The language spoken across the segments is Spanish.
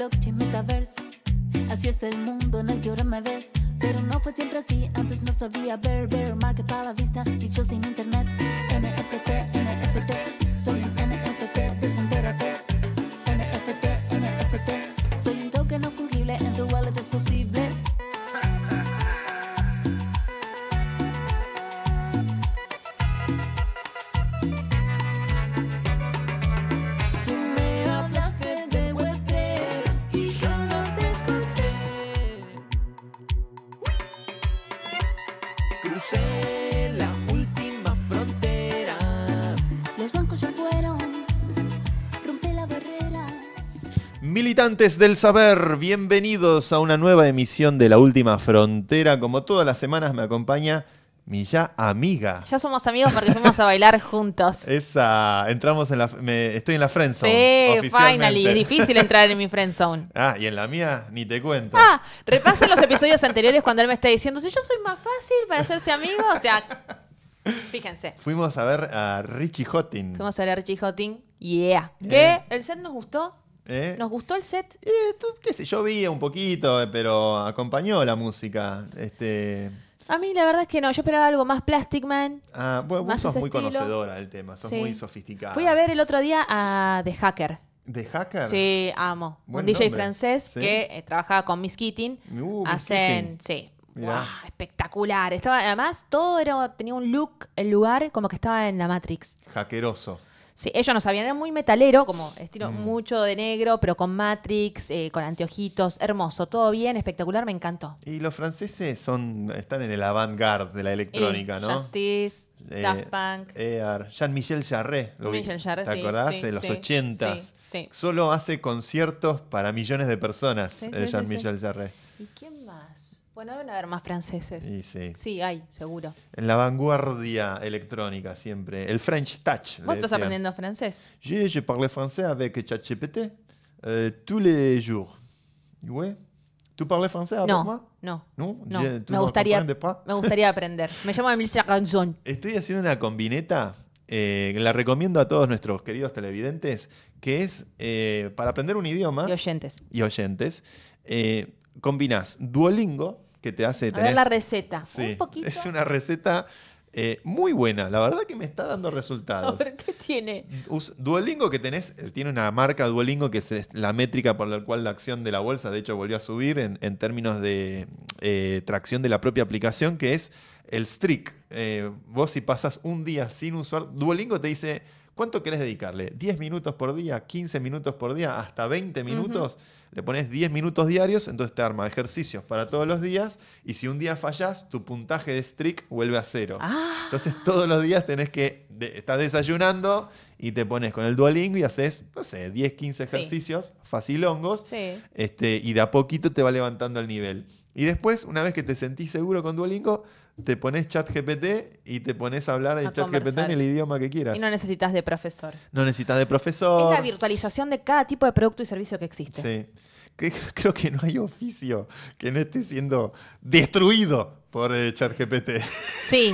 blockchain, metaverse. Así es el mundo en el que ahora me ves. Pero no fue siempre así, antes no sabía ver, ver, market a la vista, dicho sin internet. NFT, NFT. Antes del Saber, bienvenidos a una nueva emisión de La Última Frontera. Como todas las semanas me acompaña mi ya amiga. Ya somos amigos porque fuimos a bailar juntos. Esa, entramos en la, estoy en la friend zone. Sí, finally, es difícil entrar en mi friend Ah, y en la mía ni te cuento. Ah, repasen los episodios anteriores cuando él me está diciendo, si yo soy más fácil para hacerse amigo, o sea, fíjense. Fuimos a ver a Richie Hotting. Fuimos a ver a Richie Hotting. Yeah. Eh. ¿Qué? el set nos gustó, ¿Eh? ¿Nos gustó el set? Eh, qué sé, yo vi un poquito, eh, pero acompañó la música. Este... A mí la verdad es que no, yo esperaba algo más Plastic Man. Ah, bueno, vos sos muy conocedora del tema, sos muy sofisticada. Fui a ver el otro día a The Hacker. ¿The Hacker? Sí, amo. un DJ francés que trabajaba con Miss Keating. Uh, Hacen, sí. Wow, espectacular. Estaba, además, todo era, tenía un look, el lugar, como que estaba en la Matrix. Hackeroso. Sí, ellos no sabían, era muy metalero, como estilo mm. mucho de negro, pero con Matrix, eh, con anteojitos, hermoso, todo bien, espectacular, me encantó. Y los franceses son están en el avant-garde de la electrónica, eh, ¿no? Justice, eh, Daft Punk. Jean-Michel Jarre. Michel ¿Te acordás? de los 80 Sí, Solo hace conciertos para millones de personas, Jean-Michel Jarre. ¿Y quién más? Bueno, deben haber más franceses. Sí, sí. hay, seguro. En la vanguardia electrónica siempre. El French Touch. ¿Vos estás aprendiendo francés? Sí, je parle français avec ChatGPT todos eh, tous les ¿Tú parles francés no, No, no. Eh, me, gustaría, me gustaría aprender. Me llamo Emilia Canzón. Estoy haciendo una combineta eh, la recomiendo a todos nuestros queridos televidentes, que es para aprender un idioma. Y oyentes. Y oyentes. Eh, Duolingo, que te hace tener. la receta. Es una receta eh, muy buena, la verdad que me está dando resultados. ¿Qué tiene? Duolingo que tenés, eh, tiene una marca Duolingo que es la métrica por la cual la acción de la bolsa, de hecho, volvió a subir en, términos de eh, tracción de la propia aplicación, que es el streak. vos si pasas un día sin usar, Duolingo te dice ¿Cuánto querés dedicarle? ¿10 minutos por día? ¿15 minutos por día? ¿Hasta 20 minutos? Le pones 10 minutos diarios, entonces te arma ejercicios para todos los días y si un día fallas, tu puntaje de streak vuelve a cero. Ah. Entonces todos los días tenés que, estás desayunando y te pones con el Duolingo y haces, no sé, 10, 15 ejercicios, Fácil facilongos, Este, y de a poquito te va levantando el nivel. Y después, una vez que te sentís seguro con Duolingo, te pones ChatGPT y te pones a hablar de ChatGPT en el idioma que quieras. Y no necesitas de profesor. No necesitas de profesor. Es la virtualización de cada tipo de producto y servicio que existe. Sí. Creo que no hay oficio que no esté siendo destruido por eh, ChatGPT. Sí.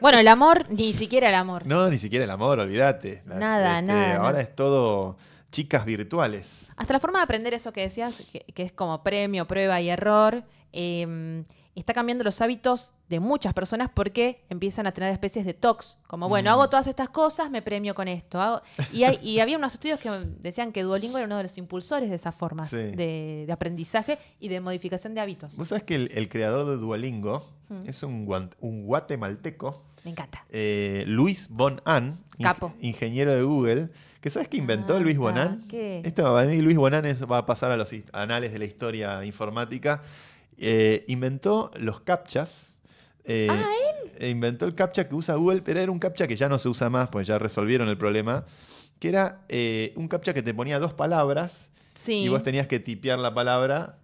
Bueno, el amor, ni siquiera el amor. No, ni siquiera el amor, olvídate. Este, nada, nada. Ahora es todo chicas virtuales. Hasta la forma de aprender eso que decías, que, es como premio, prueba y error. Em, está cambiando los hábitos de muchas personas porque empiezan a tener especies de tox. Como, bueno, mm. hago todas estas cosas, me premio con esto. Y, hay, había unos estudios que decían que Duolingo era uno de los impulsores de esas formas de, aprendizaje y de modificación de hábitos. Vos sabés que el, creador de Duolingo mm. es un, un, guatemalteco. Me encanta. Eh, Luis Bonan, ingeniero de Google. ¿Que sabes que inventó ah, Luis Bonan? Luis Bonan va a pasar a los anales de la historia informática. Eh, inventó los captchas. Eh, ah, e inventó el captcha que usa Google, pero era un captcha que ya no se usa más, pues ya resolvieron el problema, que era eh, un captcha que te ponía dos palabras y vos tenías que tipear la palabra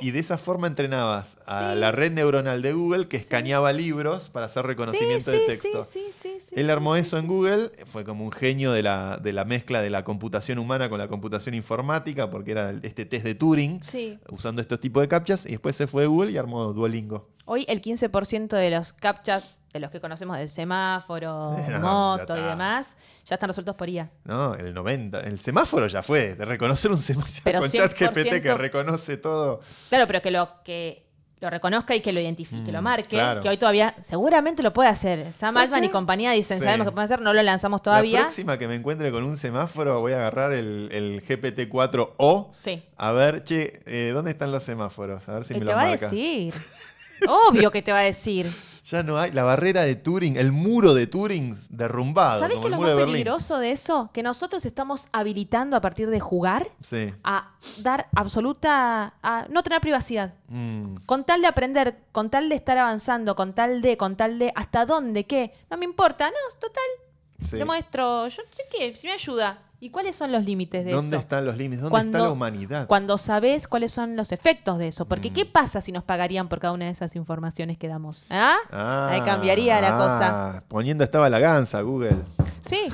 y de esa forma entrenabas a la red neuronal de Google que escaneaba libros para hacer reconocimiento de texto. Él armó eso en Google, fue como un genio de la, de la, mezcla de la computación humana con la computación informática, porque era este test de Turing, usando estos tipos de captchas, y después se fue de Google y armó Duolingo. Hoy el 15% de los captchas, de los que conocemos del semáforo, moto y demás, ya están resueltos por IA. No, el 90. El semáforo ya fue, de reconocer un semáforo con chat ChatGPT que reconoce todo. Claro, pero que lo que lo reconozca y que lo identifique, lo mm, marque, que hoy todavía seguramente lo puede hacer. Sam Altman y compañía dicen, sabemos que puede hacer, no lo lanzamos todavía. La próxima que me encuentre con un semáforo voy a agarrar el, GPT-4O. Sí. A ver, che, eh, ¿dónde están los semáforos? A ver si eh, me lo marca. va a decir. Obvio que te va a decir. Ya no hay. La barrera de Turing, el muro de Turing derrumbado. Sabes que es lo más peligroso de eso? Que nosotros estamos habilitando a partir de jugar a dar absoluta. a no tener privacidad. Mm. Con tal de aprender, con tal de estar avanzando, con tal de, con tal de. ¿Hasta dónde? ¿Qué? No me importa. No, total. te muestro. Yo sé qué, si me ayuda. ¿Y cuáles son los límites de eso? ¿Dónde están los límites? ¿Dónde está la humanidad? Cuando sabes cuáles son los efectos de eso. Porque, mm. ¿qué pasa si nos pagarían por cada una de esas informaciones que damos? ¿Ah? ah Ahí cambiaría la cosa. Ah, poniendo estaba la Google. Sí.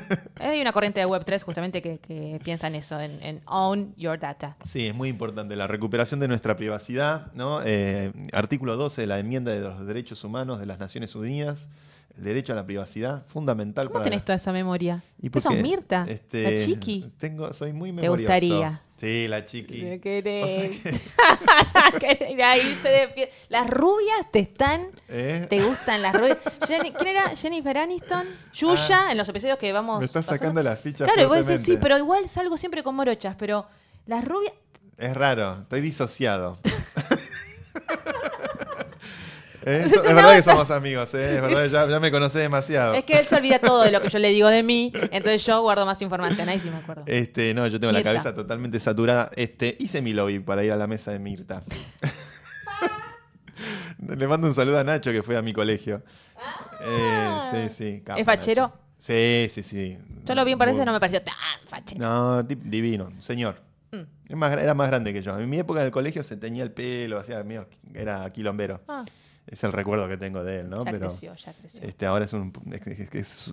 Hay una corriente de Web3 justamente que, piensa en eso, en, own your data. Sí, es muy importante. La recuperación de nuestra privacidad, ¿no? Eh, artículo 12 de la enmienda de los derechos humanos de las Naciones Unidas derecho a la privacidad, fundamental ¿Cómo para... tenés toda esa memoria? ¿Y ¿Pues sos Mirta? la este, chiqui. Tengo, soy muy memorioso. Te gustaría. Sí, la chiqui. querés? Las rubias te están... ¿Eh? Te gustan las rubias. ¿Quién era? Jennifer Aniston. Yuya, ah, en los episodios que vamos... Me estás sacando las fichas Claro, y a decir sí, pero igual salgo siempre con morochas, pero las rubias... Es raro, estoy disociado. ¿Eh? es verdad que somos amigos, ¿eh? es verdad, ya, me conocé demasiado. Es que él se olvida todo de lo que yo le digo de mí, entonces yo guardo más información. Ahí sí me acuerdo. Este, no, yo tengo la cabeza totalmente saturada. Este, hice mi lobby para ir a la mesa de Mirta. Le mando un saludo a Nacho que fue a mi colegio. Eh, ah. ¿Es fachero? Sí, sí, sí. Yo lo vi en Parece, no me pareció tan fachero. No, divino, señor. Mm. Era más grande que yo. En mi época en el colegio se tenía el pelo, hacía, era quilombero. Ah es el recuerdo que tengo de él, ¿no? Ya Pero, creció, ya creció. Este, ahora es un,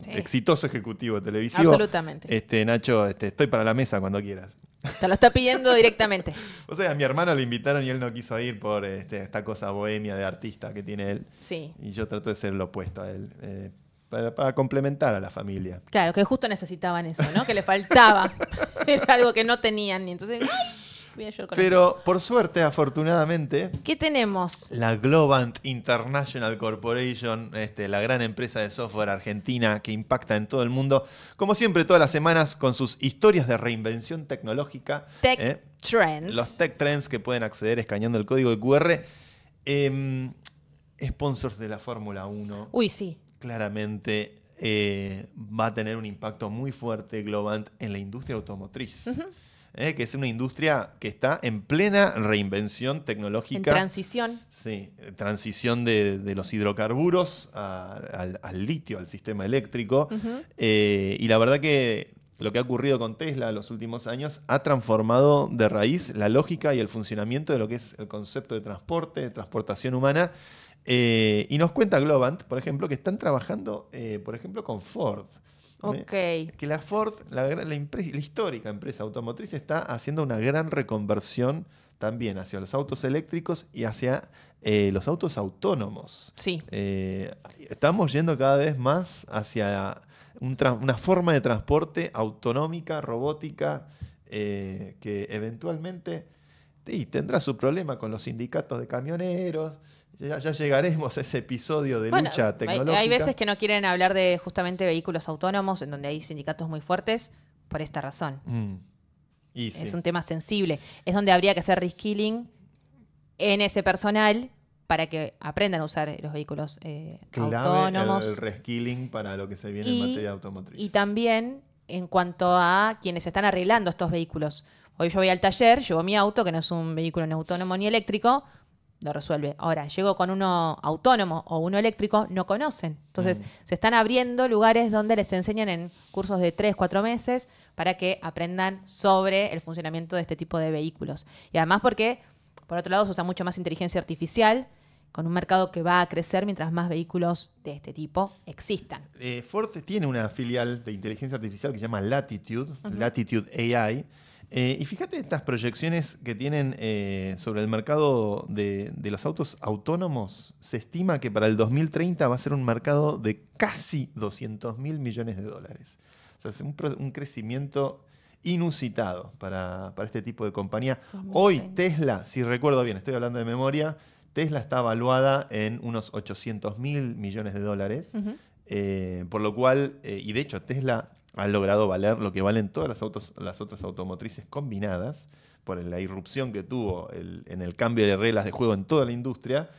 exitoso ejecutivo televisivo. Absolutamente. Este, Nacho, este, estoy para la mesa cuando quieras. Te lo está pidiendo directamente. O sea, a mi hermano le invitaron y él no quiso ir por este, esta cosa bohemia de artista que tiene él. Sí. Y yo trato de ser lo opuesto a él. Eh, para, complementar a la familia. Claro, que justo necesitaban eso, ¿no? Que le faltaba. Es algo que no tenían. Y entonces, pero por suerte, afortunadamente. ¿Qué tenemos? La Globant International Corporation, este, la gran empresa de software argentina que impacta en todo el mundo. Como siempre, todas las semanas con sus historias de reinvención tecnológica. ¿eh? Los Tech Trends que pueden acceder escaneando el código de QR. Em, sponsors de la Fórmula 1. Uy, sí. Claramente eh, va a tener un impacto muy fuerte Globant en la industria automotriz. ¿eh? que es una industria que está en plena reinvención tecnológica. En transición. Sí, eh, transición de, los hidrocarburos al, litio, al sistema eléctrico. Eh, y la verdad que lo que ha ocurrido con Tesla en los últimos años ha transformado de raíz la lógica y el funcionamiento de lo que es el concepto de transporte, de transportación humana. y nos cuenta Globant, por ejemplo, que están trabajando, por ejemplo, con Ford. ¿eh? Que la Ford, la, histórica empresa automotriz, está haciendo una gran reconversión también hacia los autos eléctricos y hacia eh, los autos autónomos. Sí. Eh, estamos yendo cada vez más hacia una forma de transporte autonómica, robótica, que eventualmente tendrá su problema con los sindicatos de camioneros ya, llegaremos a ese episodio de lucha tecnológica. Hay, veces que no quieren hablar de justamente vehículos autónomos, en donde hay sindicatos muy fuertes, por esta razón. Mm. es un tema sensible. Es donde habría que hacer reskilling en ese personal para que aprendan a usar los vehículos eh, Clave autónomos. El, reskilling para lo que se viene en materia automotriz. Y también en cuanto a quienes están arreglando estos vehículos. Hoy yo voy al taller, llevo mi auto, que no es un vehículo ni autónomo ni eléctrico, lo resuelve. Ahora, llego con uno autónomo o uno eléctrico, no conocen. Entonces, se están abriendo lugares donde les enseñan en cursos de tres cuatro meses para que aprendan sobre el funcionamiento de este tipo de vehículos. Y además porque, por otro lado, se usa mucho más inteligencia artificial con un mercado que va a crecer mientras más vehículos de este tipo existan. Eh, Ford tiene una filial de inteligencia artificial que se llama Latitude, Latitude AI, eh, y fíjate estas proyecciones que tienen eh, sobre el mercado de, los autos autónomos. Se estima que para el 2030 va a ser un mercado de casi 200 mil millones de dólares. O sea, es un, crecimiento inusitado para, este tipo de compañía. Hoy Tesla, si recuerdo bien, estoy hablando de memoria, Tesla está evaluada en unos 800 mil millones de dólares, eh, por lo cual, y de hecho Tesla ha logrado valer lo que valen todas las, las otras automotrices combinadas por la irrupción que tuvo en el cambio de reglas de juego en toda la industria.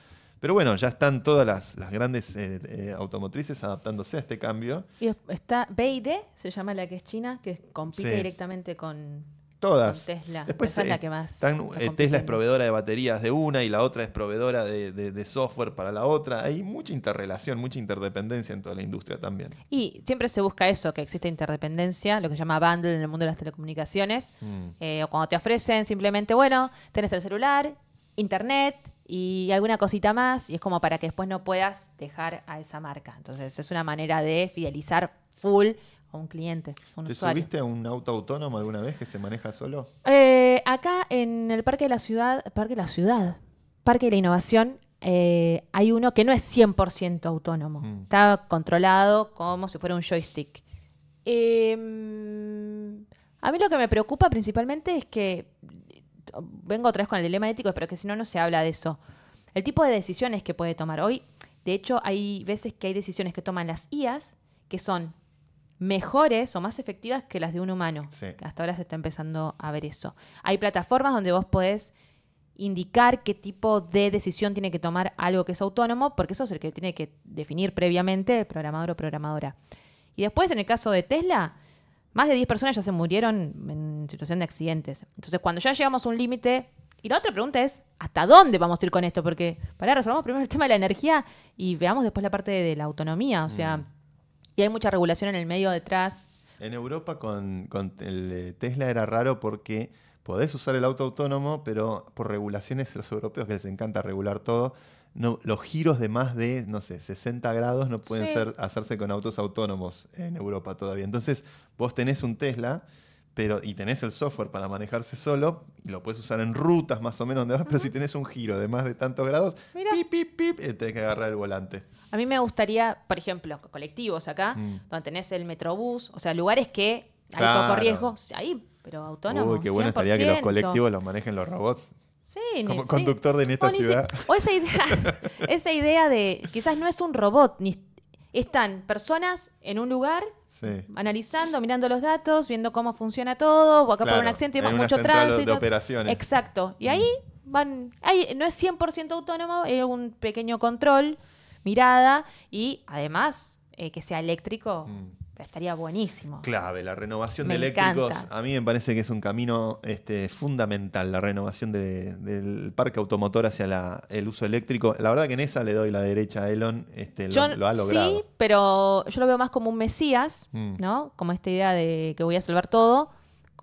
Pero bueno, ya están todas las, grandes eh, eh, automotrices adaptándose a este cambio. Y está BID, se llama la que es china, que compite directamente con, todas. Tesla. es más. Tesla es proveedora de baterías de una y la otra es proveedora de, software para la otra. Hay mucha interrelación, mucha interdependencia en toda la industria también. Y siempre se busca eso, que existe interdependencia, lo que se llama bundle en el mundo de las telecomunicaciones. Mm. Eh, o cuando te ofrecen simplemente, bueno, tenés el celular, internet, y alguna cosita más, y es como para que después no puedas dejar a esa marca. Entonces es una manera de fidelizar full un cliente. ¿Te subiste a un auto autónomo alguna vez que se maneja solo? Eh, acá en el Parque de la Ciudad, Parque de la Ciudad, Parque de la Innovación, eh, hay uno que no es 100% autónomo. Mm. Está controlado como si fuera un joystick. Em, a mí lo que me preocupa principalmente es que, vengo otra vez con el dilema ético, pero que si no, no se habla de eso. El tipo de decisiones que puede tomar. Hoy, de hecho, hay veces que hay decisiones que toman las IAS que son mejores o más efectivas que las de un humano. Hasta ahora se está empezando a ver eso. Hay plataformas donde vos podés indicar qué tipo de decisión tiene que tomar algo que es autónomo, porque eso es el que tiene que definir previamente el programador o programadora. Y después, en el caso de Tesla, más de 10 personas ya se murieron en situación de accidentes. Entonces, cuando ya llegamos a un límite, y la otra pregunta es, ¿hasta dónde vamos a ir con esto? Porque, para resolver primero el tema de la energía y veamos después la parte de la autonomía, o sea... Mm y hay mucha regulación en el medio detrás. En Europa con, el eh, Tesla era raro porque podés usar el auto autónomo, pero por regulaciones los europeos que les encanta regular todo, los giros de más de, no sé, 60 grados no pueden hacerse con autos autónomos en Europa todavía. Entonces, vos tenés un Tesla pero, y tenés el software para manejarse solo, y lo puedes usar en rutas más o menos donde vas, pero si tenés un giro de más de tantos grados, pip, pip, eh, tenés que agarrar el volante. A mí me gustaría, por ejemplo, colectivos acá, mm. donde tenés el metrobús, o sea, lugares que hay poco riesgo, ahí, pero autónomo. Uy, qué bueno estaría que los colectivos los manejen los robots. Sí, Como conductor de en esta ciudad. o esa idea, esa idea de quizás no es un robot, ni están personas en un lugar analizando, mirando los datos, viendo cómo funciona todo, o acá por un accidente hay mucho tránsito. Exacto. Y ahí van, ahí no es 100% autónomo, es un pequeño control, mirada y además eh, que sea eléctrico. Mm estaría buenísimo. Clave, la renovación de eléctricos. A mí me parece que es un camino este, fundamental, la renovación del parque automotor hacia el uso eléctrico. La verdad que en esa le doy la derecha a Elon, este, lo, ha logrado. Sí, pero yo lo veo más como un mesías, mm. ¿no? Como esta idea de que voy a salvar todo,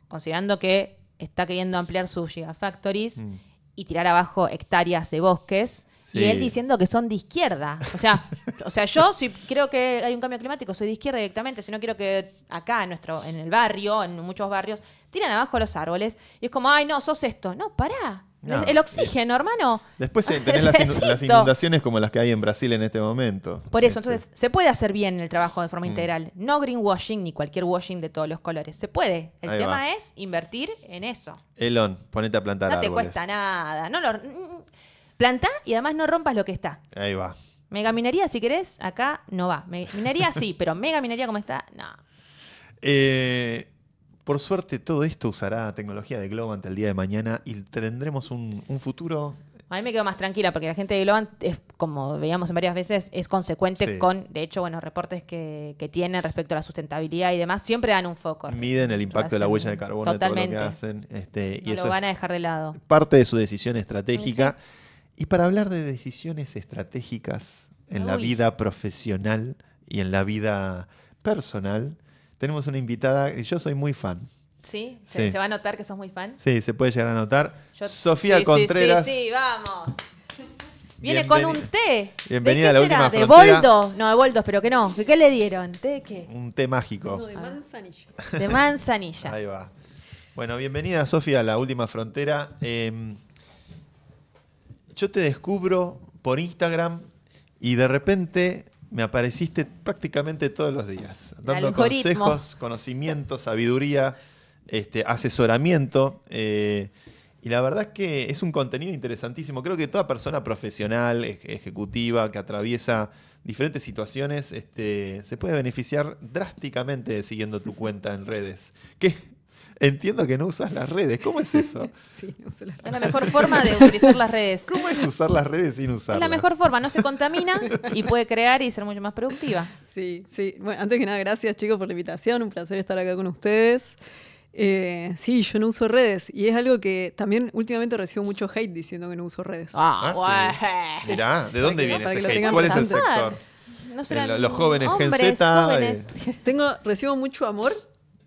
considerando que está queriendo ampliar sus gigafactories mm. y tirar abajo hectáreas de bosques y él diciendo que son de izquierda. O sea, o sea, yo si creo que hay un cambio climático, soy de izquierda directamente, si no quiero que acá en nuestro, en el barrio, en muchos barrios, tiran abajo los árboles. Y es como, ay no, sos esto. No, pará. el oxígeno, hermano. Después eh, tenés las, inundaciones como las que hay en Brasil en este momento. Por eso, este. entonces, se puede hacer bien el trabajo de forma mm. integral. No greenwashing ni cualquier washing de todos los colores. Se puede. El tema es invertir en eso. Elon, ponete a plantar no árboles. No te cuesta nada. No lo, mm, planta y además no rompas lo que está. Ahí va. Mega minería, si querés, acá no va. Minería sí, pero mega minería como está, no. Eh, por suerte, todo esto usará tecnología de Globant el día de mañana y tendremos un, futuro. A mí me quedo más tranquila porque la gente de Globant, es, como veíamos en varias veces, es consecuente con, de hecho, bueno, reportes que, tienen respecto a la sustentabilidad y demás, siempre dan un foco. Miden el impacto de la huella de carbono Totalmente. de todo lo que hacen. Este, lo van a dejar de lado. Parte de su decisión estratégica. Y para hablar de decisiones estratégicas en la vida profesional y en la vida personal, tenemos una invitada, yo soy muy fan. ¿Sí? ¿Se, va a notar que sos muy fan? Sí, se puede llegar a notar. Sofía Contreras. Sí, sí, vamos. Viene con un té. Bienvenida a la última frontera. ¿De boldo? No, de boldo, pero que no. ¿Qué, le dieron? ¿Té qué? Un té mágico. de ah. manzanilla. De manzanilla. Ahí va. Bueno, bienvenida Sofía a la última frontera. Eh, yo te descubro por Instagram y de repente me apareciste prácticamente todos los días, dando consejos, conocimiento, sabiduría, este, asesoramiento. Eh, y la verdad es que es un contenido interesantísimo. Creo que toda persona profesional, ejecutiva, que atraviesa diferentes situaciones, este, se puede beneficiar drásticamente siguiendo tu cuenta en redes. Entiendo que no usas las redes. ¿Cómo es eso? Sí, no uso las redes. Es la mejor forma de utilizar las redes. ¿Cómo es usar las redes sin usarlas? Es la mejor forma, no se contamina y puede crear y ser mucho más productiva. Sí, sí. Bueno, antes que nada, gracias chicos por la invitación. Un placer estar acá con ustedes. Eh, sí, yo no uso redes y es algo que también últimamente recibo mucho hate diciendo que no uso redes. Ah, ah sí. ¿de dónde viene ese hate? ¿Cuál es el sector? No los jóvenes, Gen Z. Eh. Tengo, recibo mucho amor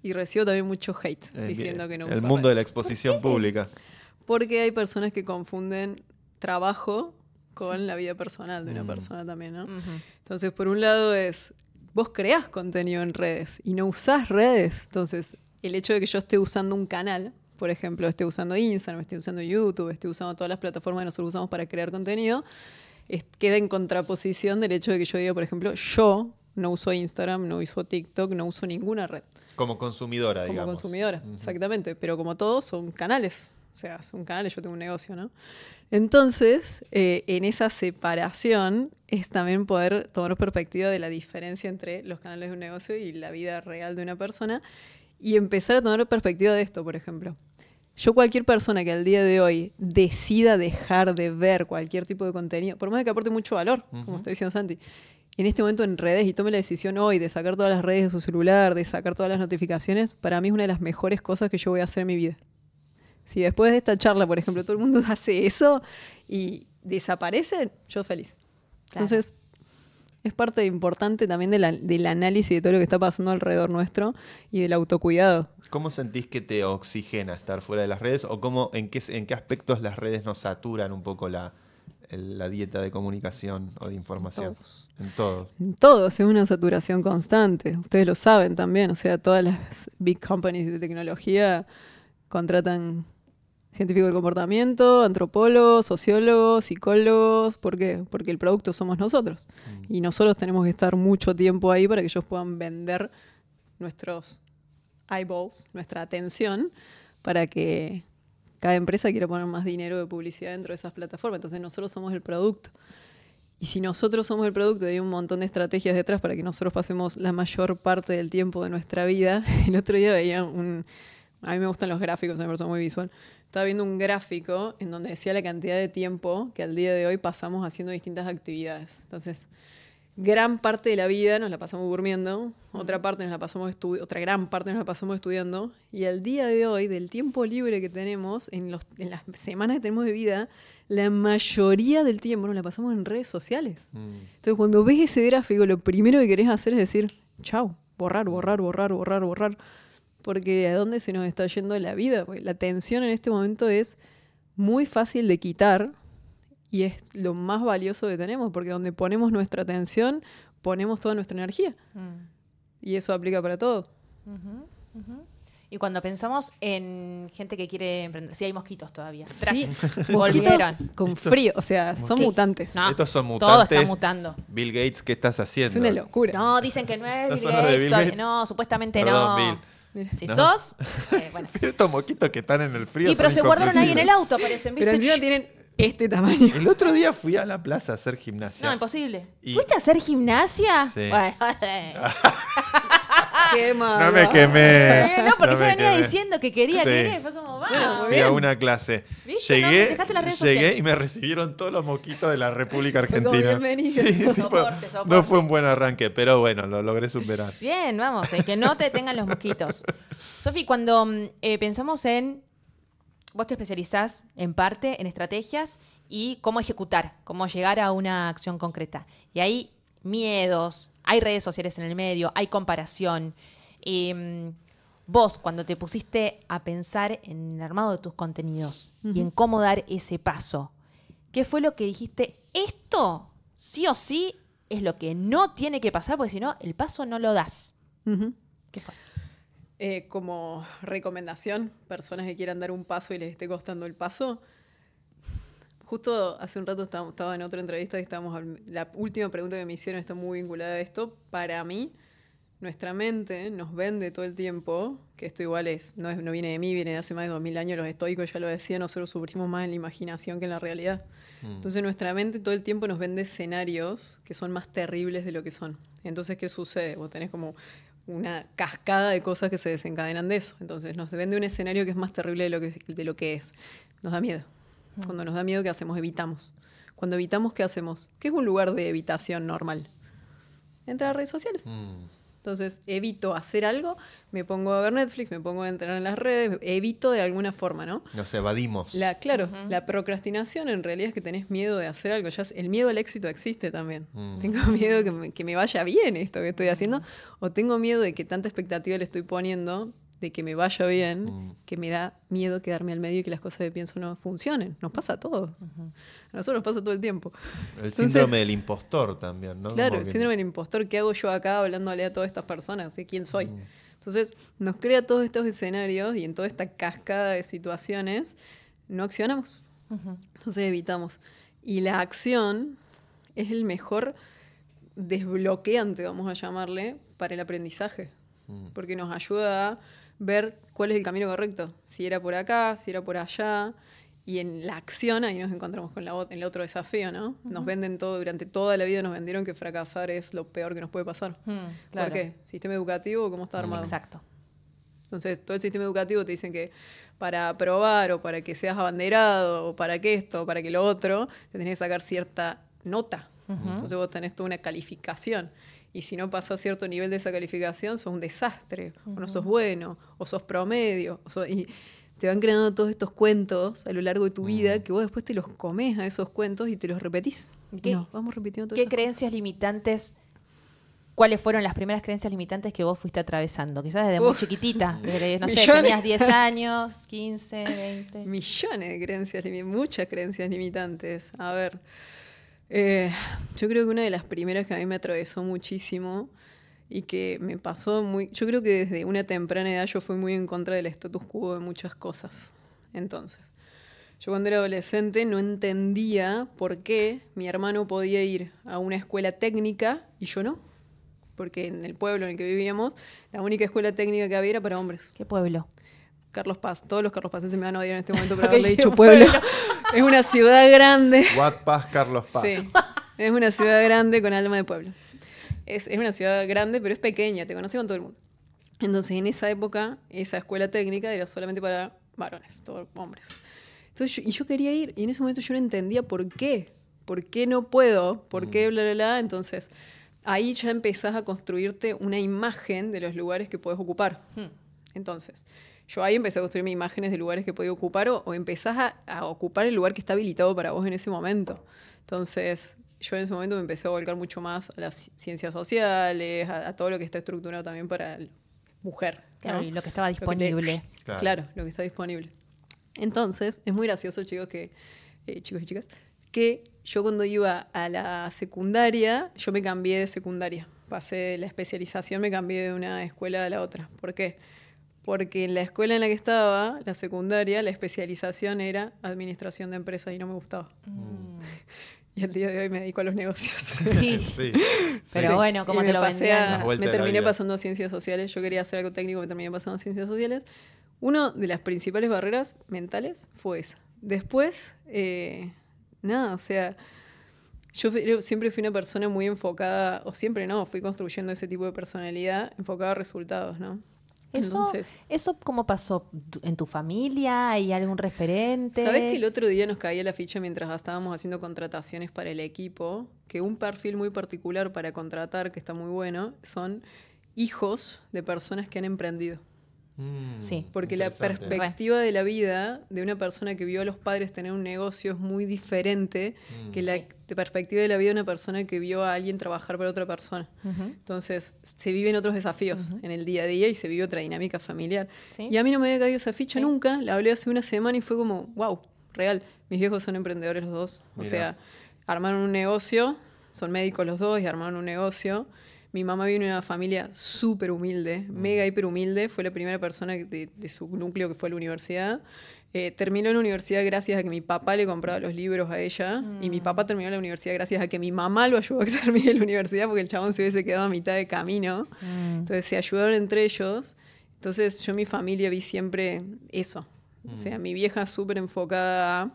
y recibo también mucho hate eh, diciendo que no uso El mundo de la exposición pública. Porque hay personas que confunden trabajo con la vida personal de una mm. persona también, ¿no? Entonces, por un lado es, vos creás contenido en redes y no usás redes. Entonces, el hecho de que yo esté usando un canal, por ejemplo, esté usando Instagram, esté usando YouTube, esté usando todas las plataformas que nosotros usamos para crear contenido, queda en contraposición del hecho de que yo diga, por ejemplo, yo no uso Instagram, no uso TikTok, no uso ninguna red. Como consumidora, digamos. Como consumidora, exactamente. Pero como todos, son canales. O sea, son canales, yo tengo un negocio, ¿no? Entonces, eh, en esa separación es también poder tomar perspectiva de la diferencia entre los canales de un negocio y la vida real de una persona y empezar a tomar perspectiva de esto, por ejemplo. Yo cualquier persona que al día de hoy decida dejar de ver cualquier tipo de contenido, por más que aporte mucho valor, como está diciendo Santi, en este momento en redes y tome la decisión hoy de sacar todas las redes de su celular, de sacar todas las notificaciones, para mí es una de las mejores cosas que yo voy a hacer en mi vida. Si después de esta charla, por ejemplo, todo el mundo hace eso y desaparece, yo feliz. Entonces, es parte importante también del análisis de todo lo que está pasando alrededor nuestro y del autocuidado. ¿Cómo sentís que te oxigena estar fuera de las redes o cómo, en, en qué aspectos las redes nos saturan un poco la, la dieta de comunicación o de información? En todo. En todo, es una saturación constante. Ustedes lo saben también, o sea, todas las big companies de tecnología contratan científicos de comportamiento, antropólogos, sociólogos, psicólogos. ¿Por qué? Porque el producto somos nosotros. Mm. Y nosotros tenemos que estar mucho tiempo ahí para que ellos puedan vender nuestros eyeballs, nuestra atención, para que cada empresa quiere poner más dinero de publicidad dentro de esas plataformas, entonces nosotros somos el producto. Y si nosotros somos el producto, hay un montón de estrategias detrás para que nosotros pasemos la mayor parte del tiempo de nuestra vida. El otro día veía un... A mí me gustan los gráficos, soy una persona muy visual. Estaba viendo un gráfico en donde decía la cantidad de tiempo que al día de hoy pasamos haciendo distintas actividades. Entonces, gran parte de la vida nos la pasamos durmiendo, otra parte nos la pasamos otra gran parte nos la pasamos estudiando y al día de hoy del tiempo libre que tenemos en, las semanas que tenemos de vida, la mayoría del tiempo nos la pasamos en redes sociales. Mm. Entonces cuando ves ese gráfico, lo primero que querés hacer es decir, chau, borrar, borrar, borrar, borrar, borrar, porque a dónde se nos está yendo la vida, la tensión en este momento es muy fácil de quitar y es lo más valioso que tenemos, porque donde ponemos nuestra atención, ponemos toda nuestra energía. Mm. Y eso aplica para todo. Y cuando pensamos en gente que quiere emprender, sí hay mosquitos todavía. Sí, mosquitos con frío, o sea, son mutantes. Estos son mutantes. Todo está mutando. Bill Gates, ¿qué estás haciendo? Es una locura. No, dicen que no es Bill, Gates, No, supuestamente no. Bill. Si sos, eh, Estos mosquitos que están en el frío. Y pero se guardaron ahí en el auto, aparecen, ¿viste? Pero tienen este tamaño. El otro día fui a la plaza a hacer gimnasia. No, imposible. ¿Fuiste a hacer gimnasia? Sí. No me quemé. Eh, no, porque yo venía diciendo que quería, que fue como, Fui a una clase. Llegué, y me recibieron todos los mosquitos de la República Argentina. no fue un buen arranque, pero bueno, lo logré superar. Bien, vamos, Es que no te tengan los mosquitos. Sofi, cuando mm, eh, pensamos en vos te especializás en parte en estrategias y cómo ejecutar, cómo llegar a una acción concreta. Y hay miedos, hay redes sociales en el medio, hay comparación. Em, vos, cuando te pusiste a pensar en el armado de tus contenidos y en cómo dar ese paso, ¿qué fue lo que dijiste? Esto sí o sí es lo que no tiene que pasar, porque si no, el paso no lo das. ¿Qué fue? Eh, como recomendación, personas que quieran dar un paso y les esté costando el paso, justo hace un rato estaba, en otra entrevista y estábamos, la última pregunta que me hicieron está muy vinculada a esto. Para mí, nuestra mente nos vende todo el tiempo, que esto igual es, no, no viene de mí, viene de hace más de 2000 años, los estoicos ya lo decían, nosotros sufrimos más en la imaginación que en la realidad. Mm. Entonces nuestra mente todo el tiempo nos vende escenarios que son más terribles de lo que son. Entonces, ¿qué sucede? Vos tenés como una cascada de cosas que se desencadenan de eso. Entonces nos vende un escenario que es más terrible de lo que, de lo que es. Nos da miedo. Mm. Cuando nos da miedo, ¿qué hacemos? Evitamos. Cuando evitamos, ¿qué hacemos? ¿Qué es un lugar de evitación normal? Entrar a redes sociales. Mm. Entonces evito hacer algo, me pongo a ver Netflix, me pongo a entrar en las redes, evito de alguna forma, ¿no? Nos evadimos. claro, la procrastinación en realidad es que tenés miedo de hacer algo. Ya el miedo al éxito existe también. Mm. Tengo miedo que que me, vaya bien esto que estoy haciendo, o tengo miedo de que tanta expectativa le estoy poniendo de que me vaya bien, mm. que me da miedo quedarme al medio y que las cosas que pienso no funcionen. Nos pasa a todos. A nosotros nos pasa todo el tiempo. El síndrome del impostor también, ¿no? Claro, el síndrome del impostor. ¿Qué hago yo acá hablándole a todas estas personas? ¿Quién soy? Mm. Entonces, nos crea todos estos escenarios y en toda esta cascada de situaciones no accionamos. Entonces, evitamos. Y la acción es el mejor desbloqueante, vamos a llamarle, para el aprendizaje. Mm. Porque nos ayuda a ver cuál es el camino correcto, si era por acá, si era por allá. Y en la acción ahí nos encontramos con la, el otro desafío, ¿no? Nos venden todo, durante toda la vida nos vendieron que fracasar es lo peor que nos puede pasar. Mm, ¿Por qué? ¿Sistema educativo o cómo está mm, armado? Exacto. Entonces, todo el sistema educativo te dicen que para aprobar o para que seas abanderado o para que esto o para que lo otro, te tenés que sacar cierta nota. Entonces vos tenés toda una calificación y si no pasas cierto nivel de esa calificación, sos un desastre, o no sos bueno, o sos promedio, y te van creando todos estos cuentos a lo largo de tu vida que vos después te los comes a esos cuentos y te los repetís. ¿Qué, vamos repitiendo ¿Qué creencias limitantes? ¿Cuáles fueron las primeras creencias limitantes que vos fuiste atravesando? Quizás desde muy chiquitita, desde, no sé, tenías 10 años, 15, 20. Millones de creencias, limitantes, muchas creencias limitantes. A ver, eh, yo creo que una de las primeras que a mí me atravesó muchísimo y que me pasó muy... Yo creo que desde una temprana edad yo fui muy en contra del status quo de muchas cosas. Entonces, yo cuando era adolescente no entendía por qué mi hermano podía ir a una escuela técnica y yo no. Porque en el pueblo en el que vivíamos, la única escuela técnica que había era para hombres. ¿Qué pueblo? Carlos Paz. Todos los Carlos Pazes se me van a odiar en este momento por haberle dicho pueblo. Es una ciudad grande. What Paz, Carlos Paz. Sí. Es una ciudad grande con alma de pueblo. Es, una ciudad grande, pero es pequeña, te conoce con todo el mundo. Entonces, en esa época, esa escuela técnica era solamente para varones, todos hombres. y yo quería ir, y en ese momento yo no entendía por qué. ¿Por qué no puedo? ¿Por qué mm. bla, bla, bla? Entonces, ahí ya empezás a construirte una imagen de los lugares que puedes ocupar. Hmm. Entonces, yo ahí empecé a construirme imágenes de lugares que podía ocupar o, empezás a, ocupar el lugar que está habilitado para vos en ese momento. Entonces, yo en ese momento me empecé a volcar mucho más a las ciencias sociales, a, todo lo que está estructurado también para la mujer. Claro, y lo que estaba disponible. claro. lo que está disponible. Entonces, es muy gracioso, chicos, que, eh, chicos y chicas, que yo cuando iba a la secundaria, yo me cambié de secundaria. Pasé de la especialización, me cambié de una escuela a la otra. ¿Por qué? porque en la escuela en la que estaba, la secundaria, la especialización era administración de empresas y no me gustaba. Mm. Y al día de hoy me dedico a los negocios. Sí. Pero bueno, ¿cómo te lo pasé Me terminé pasando a ciencias sociales. Yo quería hacer algo técnico, me terminé pasando a ciencias sociales. Una de las principales barreras mentales fue esa. Después, eh, nada, o sea, yo siempre fui una persona muy enfocada, o siempre no, fui construyendo ese tipo de personalidad enfocada a resultados, ¿no? Eso, Entonces, ¿Eso cómo pasó en tu familia? ¿Hay algún referente? Sabes que el otro día nos caía la ficha mientras estábamos haciendo contrataciones para el equipo, que un perfil muy particular para contratar, que está muy bueno, son hijos de personas que han emprendido. Mm, sí. Porque la perspectiva de la vida de una persona que vio a los padres tener un negocio es muy diferente mm, que la perspectiva de la vida de una persona que vio a alguien trabajar para otra persona. Entonces, se viven otros desafíos en el día a día y se vive otra dinámica familiar. Y a mí no me había caído esa ficha nunca, la hablé hace una semana y fue como, wow, real. Mis viejos son emprendedores los dos. O sea, armaron un negocio, son médicos los dos y armaron un negocio mi mamá viene de una familia súper humilde, mm. mega hiper humilde. Fue la primera persona de, su núcleo que fue a la universidad. Eh, terminó en la universidad gracias a que mi papá le compraba los libros a ella. Y mi mm. papá terminó la universidad gracias a que mi mamá lo ayudó a que termine la universidad porque el chabón se hubiese quedado a mitad de camino. Mm. Entonces se ayudaron entre ellos. Entonces yo en mi familia vi siempre eso. O sea, mi vieja súper enfocada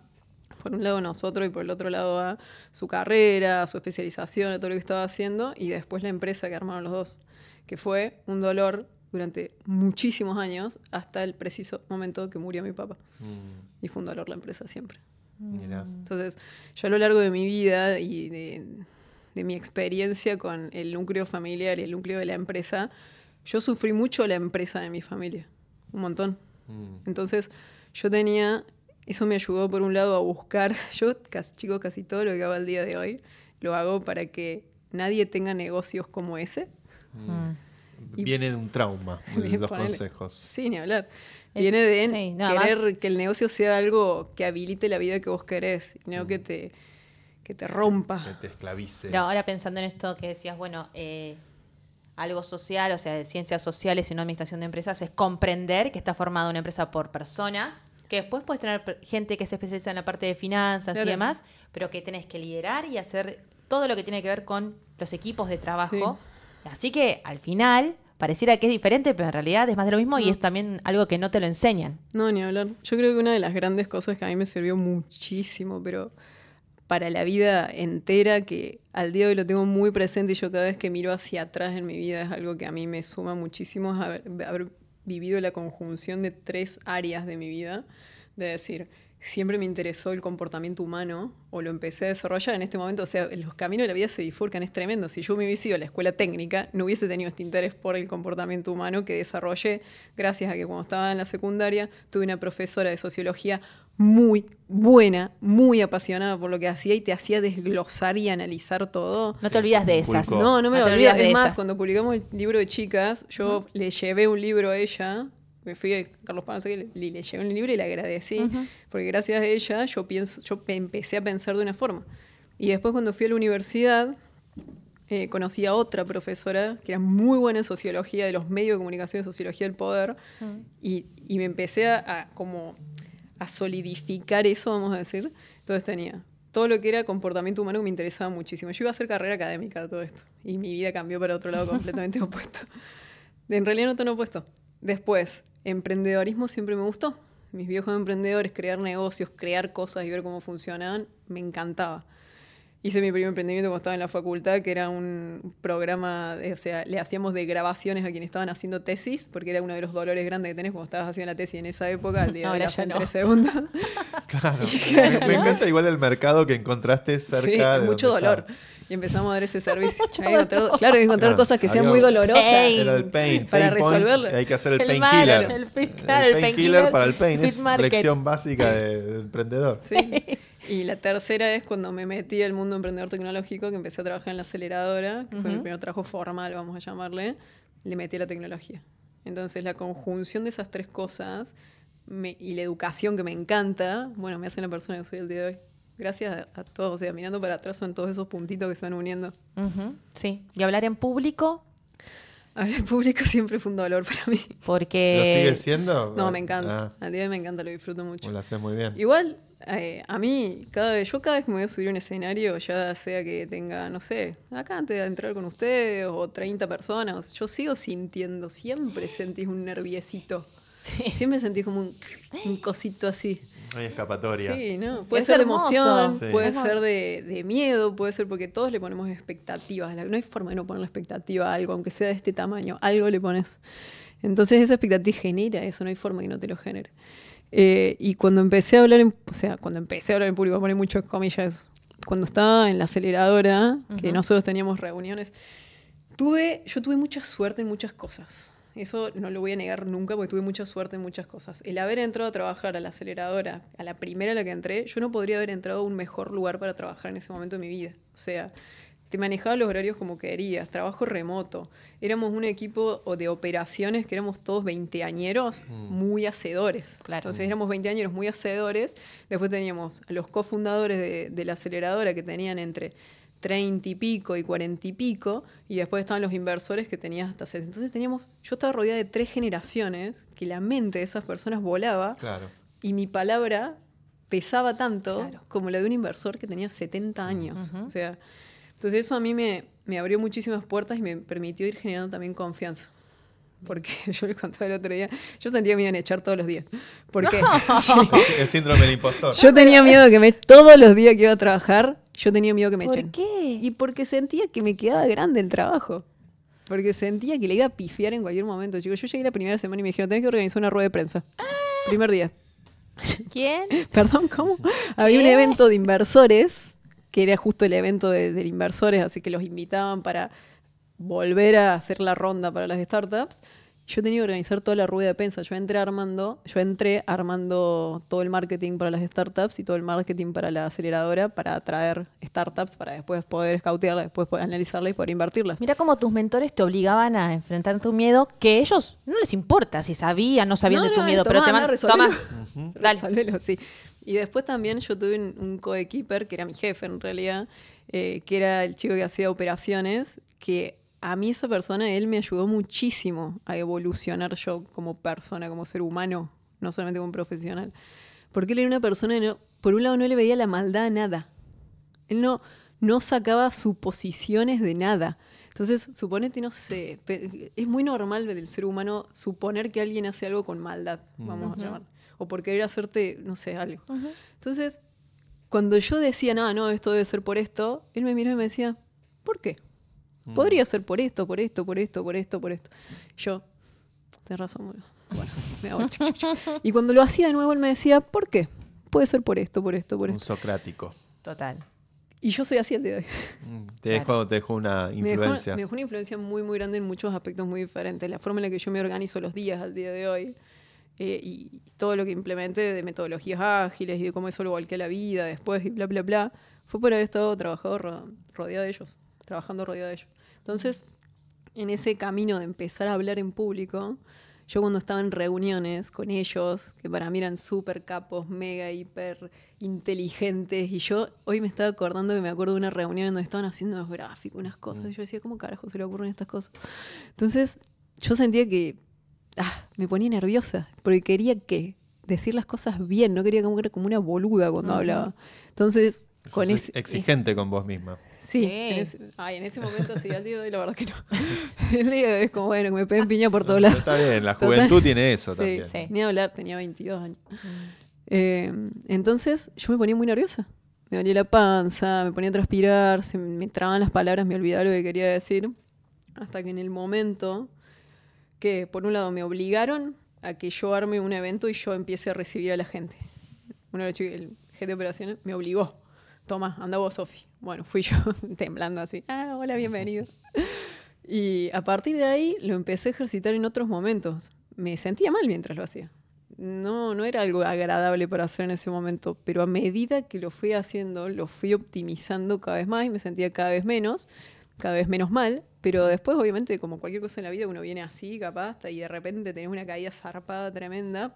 por un lado nosotros y por el otro lado a su carrera, a su especialización, a todo lo que estaba haciendo, y después la empresa que armaron los dos, que fue un dolor durante muchísimos años hasta el preciso momento que murió mi papá. Mm. Y fue un dolor la empresa siempre. Entonces, yo a lo largo de mi vida y de, mi experiencia con el núcleo familiar y el núcleo de la empresa, yo sufrí mucho la empresa de mi familia, un montón. Mm. Entonces, yo tenía eso me ayudó, por un lado, a buscar. Yo, chicos casi todo lo que hago al día de hoy lo hago para que nadie tenga negocios como ese. Mm. Viene de un trauma, los consejos. Sí, ni hablar. Eh, Viene de querer que el negocio sea algo que habilite la vida que vos querés, y no que, mm. te, te rompa. Que te esclavice. ahora pensando en esto que decías, bueno, eh, algo social, o sea, de ciencias sociales y no administración de empresas, es comprender que está formada una empresa por personas que después puedes tener gente que se especializa en la parte de finanzas y demás, pero que tenés que liderar y hacer todo lo que tiene que ver con los equipos de trabajo. Así que al final pareciera que es diferente, pero en realidad es más de lo mismo y es también algo que no te lo enseñan. No, ni hablar. Yo creo que una de las grandes cosas que a mí me sirvió muchísimo, pero para la vida entera, que al día de hoy lo tengo muy presente y yo cada vez que miro hacia atrás en mi vida es algo que a mí me suma muchísimo, vivido la conjunción de tres áreas de mi vida, de decir, siempre me interesó el comportamiento humano o lo empecé a desarrollar en este momento. O sea, los caminos de la vida se bifurcan, es tremendo. Si yo me hubiese ido a la escuela técnica, no hubiese tenido este interés por el comportamiento humano que desarrollé gracias a que cuando estaba en la secundaria tuve una profesora de sociología muy buena, muy apasionada por lo que hacía y te hacía desglosar y analizar todo. No te olvidas de esas. No, no me lo olvidas. Es más, cuando publicamos el libro de chicas, yo le llevé un libro a ella me fui a Carlos Pan le llevé un libro y le agradecí, porque gracias a ella yo, pienso, yo empecé a pensar de una forma. Y después cuando fui a la universidad, eh, conocí a otra profesora que era muy buena en sociología de los medios de comunicación y sociología del poder, mm. y, y, me empecé a, como a solidificar eso, vamos a decir. Entonces tenía todo lo que era comportamiento humano que me interesaba muchísimo. Yo iba a hacer carrera académica de todo esto, y mi vida cambió para otro lado completamente opuesto. En realidad no tan opuesto. Después, emprendedorismo siempre me gustó. Mis viejos emprendedores, crear negocios, crear cosas y ver cómo funcionaban, me encantaba. Hice mi primer emprendimiento cuando estaba en la facultad, que era un programa, o sea, le hacíamos de grabaciones a quienes estaban haciendo tesis, porque era uno de los dolores grandes que tenés cuando estabas haciendo la tesis en esa época, día Ahora de ya en no. Claro. Me, encanta igual el mercado que encontraste cerca sí, Mucho dolor. Y empezamos a dar ese servicio. claro, que encontrar cosas que sean muy dolorosas. pain. Para resolverlo. hay que hacer el, el painkiller. El, el, painkiller para el pain. Es la lección básica del emprendedor. Sí. Y la tercera es cuando me metí al mundo emprendedor tecnológico, que empecé a trabajar en la aceleradora, que fue mi primer trabajo formal, vamos a llamarle, le metí a la tecnología. Entonces la conjunción de esas tres cosas y la educación que me encanta, bueno, me hace la persona que soy el día de hoy gracias a todos, o sea, mirando para atrás son todos esos puntitos que se van uniendo. sí, y hablar en público. Hablar en público siempre fue un dolor para mí. Porque... ¿Lo sigue siendo? No, me ah. encanta. Al día me encanta, lo disfruto mucho. lo haces muy bien. Igual, eh, a mí, cada vez, yo cada vez que me voy a subir a un escenario, ya sea que tenga, no sé, acá antes de entrar con ustedes o 30 personas, yo sigo sintiendo, siempre sentís un nerviecito. Sí. Siempre sentís como un, un cosito así hay escapatoria. Sí, ¿no? Puede ser de emoción, puede ser de, miedo, puede ser porque todos le ponemos expectativas. No hay forma de no poner la expectativa a algo, aunque sea de este tamaño, algo le pones. Entonces esa expectativa genera eso, no hay forma que no te lo genere. Eh, y cuando empecé a hablar, en, o sea, cuando empecé a hablar en público, voy a poner muchas comillas, cuando estaba en la aceleradora, que nosotros teníamos reuniones, tuve, yo tuve mucha suerte en muchas cosas. Eso no lo voy a negar nunca porque tuve mucha suerte en muchas cosas. El haber entrado a trabajar a la aceleradora, a la primera a la que entré, yo no podría haber entrado a un mejor lugar para trabajar en ese momento de mi vida. O sea, te manejaba los horarios como querías, trabajo remoto. Éramos un equipo de operaciones que éramos todos veinteañeros mm. muy hacedores. Entonces éramos veinteañeros muy hacedores. Después teníamos a los cofundadores de la aceleradora que tenían entre treinta y pico y cuarenta y pico, y después estaban los inversores que tenías hasta seis Entonces teníamos, yo estaba rodeada de tres generaciones que la mente de esas personas volaba y mi palabra pesaba tanto como la de un inversor que tenía 70 años. O sea, entonces eso a mí me, me abrió muchísimas puertas y me permitió ir generando también confianza porque yo le contaba el otro día, yo sentía miedo en echar todos los días. porque El síndrome del impostor. Yo tenía miedo que me todos los días que iba a trabajar yo tenía miedo que me echen. ¿Por qué? Y porque sentía que me quedaba grande el trabajo. Porque sentía que le iba a pifiar en cualquier momento, chicos. Yo llegué la primera semana y me dijeron, tenés que organizar una rueda de prensa. Ah. Primer día. ¿Quién? Perdón, ¿cómo? Había un evento de inversores, que era justo el evento de, de inversores, así que los invitaban para volver a hacer la ronda para las startups yo tenía que organizar toda la rueda de prensa. Yo entré armando, yo entré armando todo el marketing para las startups y todo el marketing para la aceleradora para atraer startups para después poder escautearlas, después poder analizarlas y poder invertirlas. Mira cómo tus mentores te obligaban a enfrentar tu miedo, que ellos no les importa si sabían, no sabían de tu miedo, pero te mandan, toma, dale. sí. Y después también yo tuve un, coequiper co que era mi jefe en realidad, eh, que era el chico que hacía operaciones, que a mí esa persona, él me ayudó muchísimo a evolucionar yo como persona, como ser humano, no solamente como profesional. Porque él era una persona, por un lado no le veía la maldad a nada. Él no, no sacaba suposiciones de nada. Entonces, suponete, no sé, es muy normal del ser humano suponer que alguien hace algo con maldad, mm. vamos a llamar, o por querer hacerte, no sé, algo. Entonces, cuando yo decía, no, no, esto debe ser por esto, él me miró y me decía, ¿por qué? Mm. Podría ser por esto, por esto, por esto, por esto, por esto. Yo, de razón, bueno, me hago Y cuando lo hacía de nuevo, él me decía, ¿por qué? Puede ser por esto, por esto, por esto. Un socrático. Total. Y yo soy así el día de hoy. Mm, te, una influencia. Me dejó, una influencia muy, muy grande en muchos aspectos muy diferentes. La forma en la que yo me organizo los días al día de hoy eh, y todo lo que implementé de metodologías ágiles y de cómo eso lo volqué a la vida después y bla, bla, bla, fue por haber estado trabajado rodeado de ellos, trabajando rodeado de ellos. Entonces, en ese camino de empezar a hablar en público, yo cuando estaba en reuniones con ellos, que para mí eran súper capos, mega, hiper inteligentes, y yo hoy me estaba acordando que me acuerdo de una reunión donde estaban haciendo unos gráficos, unas cosas, mm. y yo decía, ¿cómo carajo se le ocurren estas cosas? Entonces, yo sentía que ah, me ponía nerviosa, porque quería que decir las cosas bien, no quería que como, como una boluda cuando hablaba. Entonces, con ese... Exigente con vos misma. Sí. En ese, ay, en ese momento sí, al día de hoy la verdad que no. el día de hoy es como, bueno, que me peguen ah. piña por todos lados. Está bien, la juventud tiene eso también. Sí. Ni hablar, tenía 22 años. Mm. Eh, entonces yo me ponía muy nerviosa. Me dolía la panza, me ponía a transpirar, se me traban las palabras, me olvidaba lo que quería decir. Hasta que en el momento que, por un lado, me obligaron a que yo arme un evento y yo empiece a recibir a la gente. Uno el jefe de operaciones me obligó. Toma, anda vos, Sofi. Bueno, fui yo temblando así, ah, hola, bienvenidos. Y a partir de ahí lo empecé a ejercitar en otros momentos. Me sentía mal mientras lo hacía. No, no era algo agradable para hacer en ese momento, pero a medida que lo fui haciendo, lo fui optimizando cada vez más y me sentía cada vez menos, cada vez menos mal, pero después obviamente como cualquier cosa en la vida uno viene así, capaz, y de repente tenés una caída zarpada tremenda,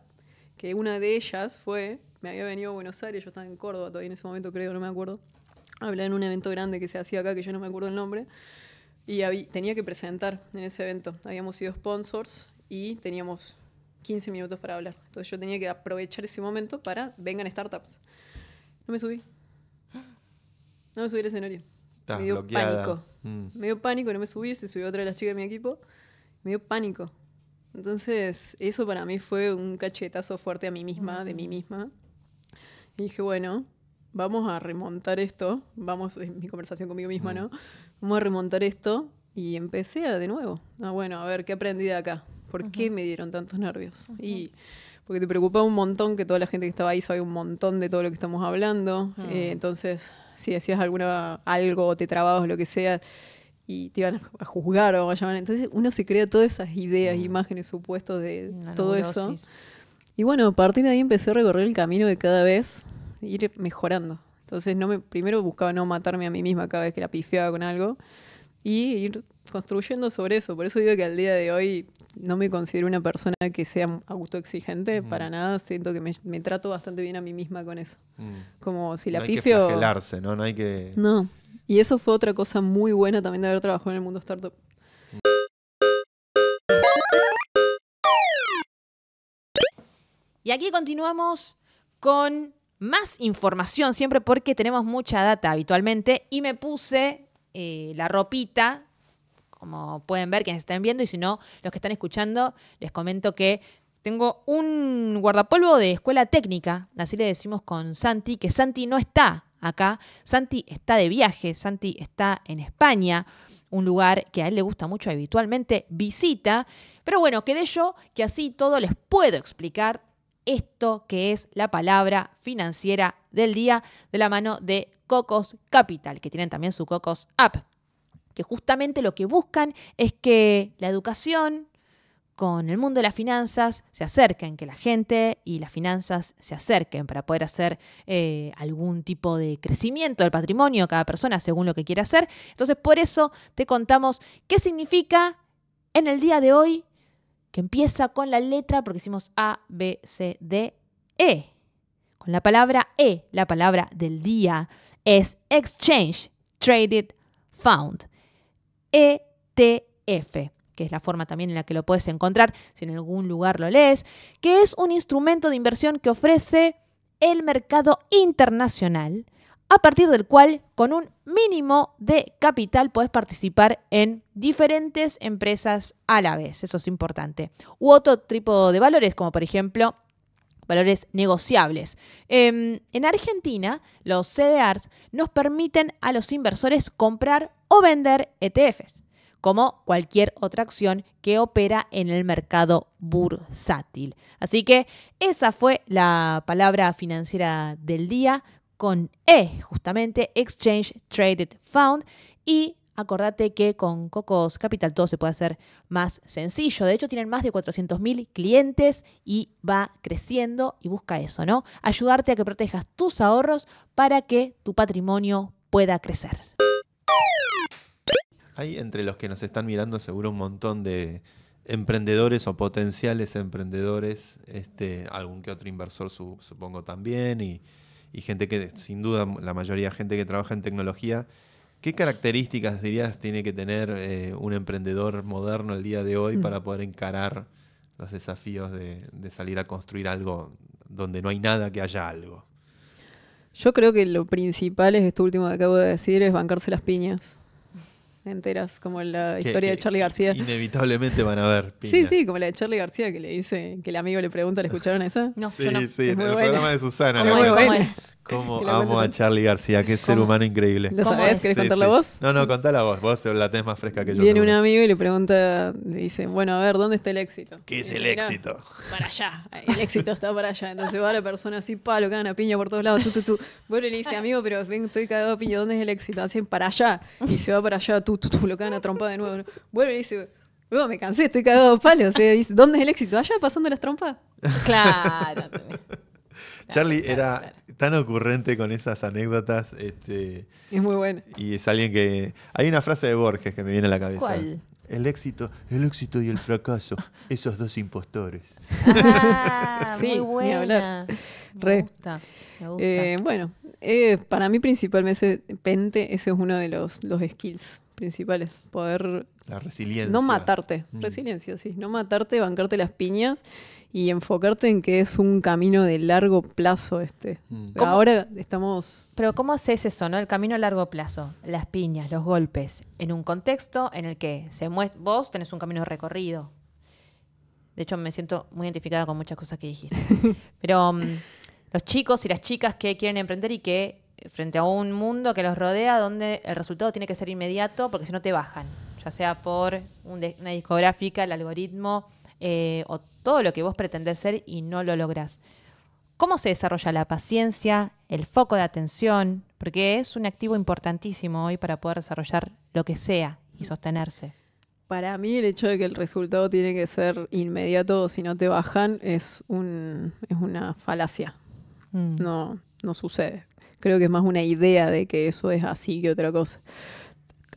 que una de ellas fue, me había venido a Buenos Aires, yo estaba en Córdoba todavía en ese momento creo, no me acuerdo, Hablar en un evento grande que se hacía acá, que yo no me acuerdo el nombre, y tenía que presentar en ese evento. Habíamos sido sponsors y teníamos 15 minutos para hablar. Entonces yo tenía que aprovechar ese momento para vengan startups. No me subí. No me subí al escenario. me dio pánico. Mm. Me dio pánico, no me subí, se subió otra de las chicas de mi equipo. Me dio pánico. Entonces, eso para mí fue un cachetazo fuerte a mí misma, de mí mm. misma. Y dije, bueno, vamos a remontar esto, vamos, es mi conversación conmigo misma, mm. ¿no? Vamos a remontar esto y empecé de nuevo. Ah, bueno, a ver, ¿qué aprendí de acá? ¿Por qué me dieron tantos nervios? Y porque te preocupaba un montón que toda la gente que estaba ahí sabe un montón de todo lo que estamos hablando. Mm. Eh, entonces, si hacías alguna, algo, te trababas, lo que sea, y te iban a juzgar o a llamar. Entonces uno se crea todas esas ideas, mm. imágenes, supuestos de todo eso. Y bueno, a partir de ahí empecé a recorrer el camino de cada vez ir mejorando. Entonces, no primero buscaba no matarme a mí misma cada vez que la pifiaba con algo y ir construyendo sobre eso. Por eso digo que al día de hoy no me considero una persona que sea autoexigente, para nada. Siento que me, trato bastante bien a mí misma con eso. Mm. Como si la no que ¿no? No hay que. No. Y eso fue otra cosa muy buena también de haber trabajado en el mundo startup. Mm. Y aquí continuamos con más información, siempre porque tenemos mucha data habitualmente, y me puse eh, la ropita, como pueden ver quienes están viendo, y si no, los que están escuchando, les comento que tengo un guardapolvo de escuela técnica, así le decimos con Santi, que Santi no está acá, Santi está de viaje, Santi está en España, un lugar que a él le gusta mucho habitualmente, visita, pero bueno, quedé yo que así todo les puedo explicar esto que es la palabra financiera del día de la mano de Cocos Capital, que tienen también su Cocos App, que justamente lo que buscan es que la educación con el mundo de las finanzas se acerquen, que la gente y las finanzas se acerquen para poder hacer eh, algún tipo de crecimiento del patrimonio, cada persona según lo que quiera hacer. Entonces, por eso te contamos qué significa en el día de hoy que empieza con la letra, porque hicimos A, B, C, D, E. Con la palabra E, la palabra del día es Exchange, Traded, Found. ETF, que es la forma también en la que lo puedes encontrar si en algún lugar lo lees, que es un instrumento de inversión que ofrece el mercado internacional a partir del cual con un mínimo de capital puedes participar en diferentes empresas a la vez, eso es importante. U otro tipo de valores, como por ejemplo valores negociables. Em, en Argentina, los CDRs nos permiten a los inversores comprar o vender ETFs, como cualquier otra acción que opera en el mercado bursátil. Así que esa fue la palabra financiera del día con E, justamente Exchange Traded Fund. Y acordate que con Cocos Capital todo se puede hacer más sencillo. De hecho, tienen más de 400.000 clientes y va creciendo y busca eso, ¿no? Ayudarte a que protejas tus ahorros para que tu patrimonio pueda crecer. Hay entre los que nos están mirando seguro un montón de emprendedores o potenciales emprendedores, este, algún que otro inversor supongo también, y, y gente que, sin duda, la mayoría de gente que trabaja en tecnología, ¿qué características dirías tiene que tener eh, un emprendedor moderno el día de hoy hmm. para poder encarar los desafíos de, de salir a construir algo donde no hay nada que haya algo? Yo creo que lo principal es esto último que acabo de decir, es bancarse las piñas enteras, como la historia de Charlie García. Inevitablemente van a ver. Sí, sí, como la de Charlie García que le dice, que el amigo le pregunta, ¿le escucharon esa? No, sí, sí, en el programa de Susana. Cómo amo a Charlie García, qué ser humano increíble. ¿Lo sabés? ¿Querés sí, contarla sí. vos? No, no, contala vos, vos la tenés más fresca que yo. Viene un amigo y le pregunta, le dice, bueno, a ver, ¿dónde está el éxito? ¿Qué es el éxito? Para allá, el éxito está para allá. Entonces va la persona así, palo, cagan a piña por todos lados, tú, tú, Bueno, le dice, amigo, pero ven, estoy cagado a piña, ¿dónde es el éxito? Hacen para allá. Y se va para allá, tú, tú, tú, lo cagan a trompa de nuevo. Bueno, le dice... Luego me cansé, estoy cagado a O sea, Dice, ¿dónde es el éxito? Allá pasando las trompas. Claro. Charlie era tan ocurrente con esas anécdotas. Este, es muy bueno. Y es alguien que. Hay una frase de Borges que me viene a la cabeza. ¿Cuál? El éxito, el éxito y el fracaso, esos dos impostores. Ah, sí, muy buena. Me gusta, eh, bueno, eh, para mí principalmente ese es uno de los skills principales, poder la resiliencia. No matarte, mm. resiliencia, sí. No matarte, bancarte las piñas y enfocarte en que es un camino de largo plazo este. Mm. Ahora estamos... Pero ¿cómo haces eso, no? El camino a largo plazo, las piñas, los golpes, en un contexto en el que se vos tenés un camino recorrido. De hecho, me siento muy identificada con muchas cosas que dijiste. Pero mm, los chicos y las chicas que quieren emprender y que frente a un mundo que los rodea donde el resultado tiene que ser inmediato porque si no te bajan sea por una discográfica, el algoritmo eh, o todo lo que vos pretendés ser y no lo lográs. ¿Cómo se desarrolla la paciencia, el foco de atención? Porque es un activo importantísimo hoy para poder desarrollar lo que sea y sostenerse. Para mí el hecho de que el resultado tiene que ser inmediato o si no te bajan es, una falacia. Mm. No, no sucede. Creo que es más una idea de que eso es así que otra cosa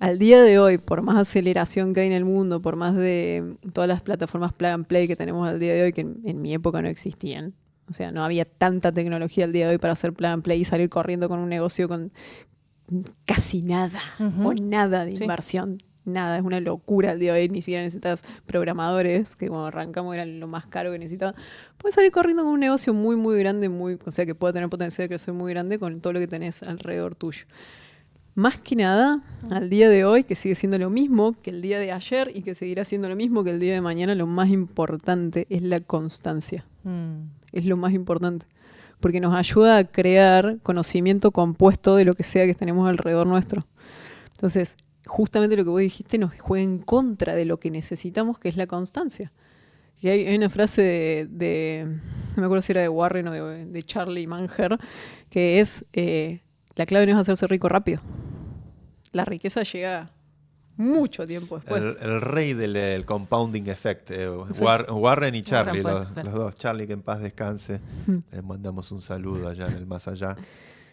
al día de hoy, por más aceleración que hay en el mundo, por más de todas las plataformas plug and play que tenemos al día de hoy, que en, mi época no existían, o sea, no había tanta tecnología al día de hoy para hacer plug and play y salir corriendo con un negocio con casi nada o nada de inversión. Nada, es una locura al día de hoy, ni siquiera necesitas programadores, que cuando arrancamos eran lo más caro que necesitaba. Puedes salir corriendo con un negocio muy, muy grande, muy, o sea, que pueda tener potencial de crecer muy grande con todo lo que tenés alrededor tuyo. Más que nada, al día de hoy, que sigue siendo lo mismo que el día de ayer y que seguirá siendo lo mismo que el día de mañana, lo más importante es la constancia. Mm. Es lo más importante. Porque nos ayuda a crear conocimiento compuesto de lo que sea que tenemos alrededor nuestro. Entonces, justamente lo que vos dijiste nos juega en contra de lo que necesitamos, que es la constancia. hay, una frase de, no me acuerdo si era de Warren o de, Charlie Manger, que es, eh, la clave no es hacerse rico rápido. La riqueza llega mucho tiempo después. El, rey del compounding effect, eh, Warren y Charlie, los, dos. Charlie, que en paz descanse. Hmm. Les mandamos un saludo allá en el más allá.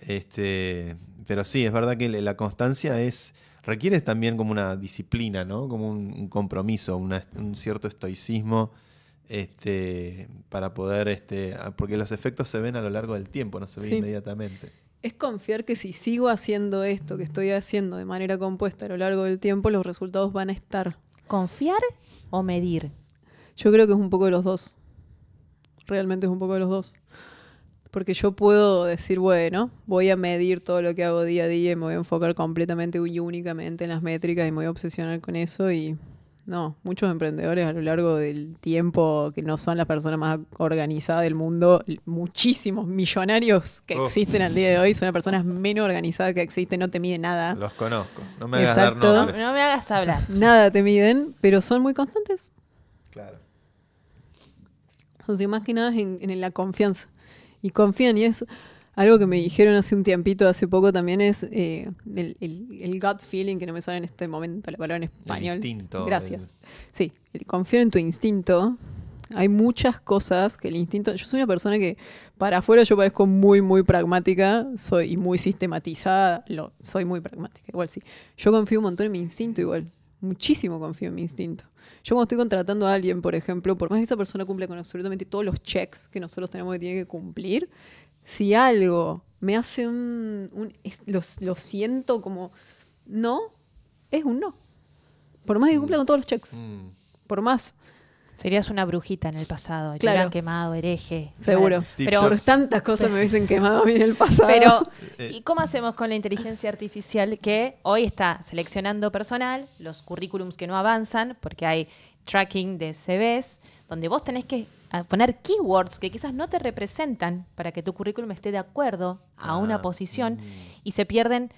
Este, pero sí, es verdad que la constancia es requiere también como una disciplina, ¿no? como un, compromiso, un cierto estoicismo este, para poder, este, ah, porque los efectos se ven a lo largo del tiempo, no se ven inmediatamente es confiar que si sigo haciendo esto que estoy haciendo de manera compuesta a lo largo del tiempo, los resultados van a estar. ¿Confiar o medir? Yo creo que es un poco de los dos. Realmente es un poco de los dos. Porque yo puedo decir, bueno, voy a medir todo lo que hago día a día y me voy a enfocar completamente y únicamente en las métricas y me voy a obsesionar con eso y no, muchos emprendedores a lo largo del tiempo que no son las personas más organizadas del mundo, muchísimos millonarios que existen al día de hoy son las personas menos organizadas que existen, no te miden nada. Los conozco, no me hagas Exacto. No, me hagas hablar. Nada te miden, pero son muy constantes. Claro. Entonces, más que nada en, en la confianza. Y confían y es algo que me dijeron hace un tiempito, hace poco también es eh, el, gut feeling, que no me sale en este momento la palabra en español. El instinto. Gracias. Sí, confío en tu instinto. Hay muchas cosas que el instinto. Yo soy una persona que para afuera yo parezco muy, muy pragmática, soy muy sistematizada, lo, soy muy pragmática, igual sí. Yo confío un montón en mi instinto igual muchísimo confío en mi instinto. Yo cuando estoy contratando a alguien, por ejemplo, por más que esa persona cumpla con absolutamente todos los checks que nosotros tenemos que tiene que cumplir, si algo me hace un... lo, siento como no, es un no. Por más que cumpla con todos los checks. Mm. Por más. Serías una brujita en el pasado. Claro. Te quemado, hereje. Seguro. Pero tantas cosas me hubiesen quemado a mí en el pasado. Pero, eh, ¿y cómo hacemos con la inteligencia artificial que hoy está seleccionando personal, los currículums que no avanzan, porque hay tracking de CVs, donde vos tenés que poner keywords que quizás no te representan para que tu currículum esté de acuerdo a ah, una posición mm. y se pierden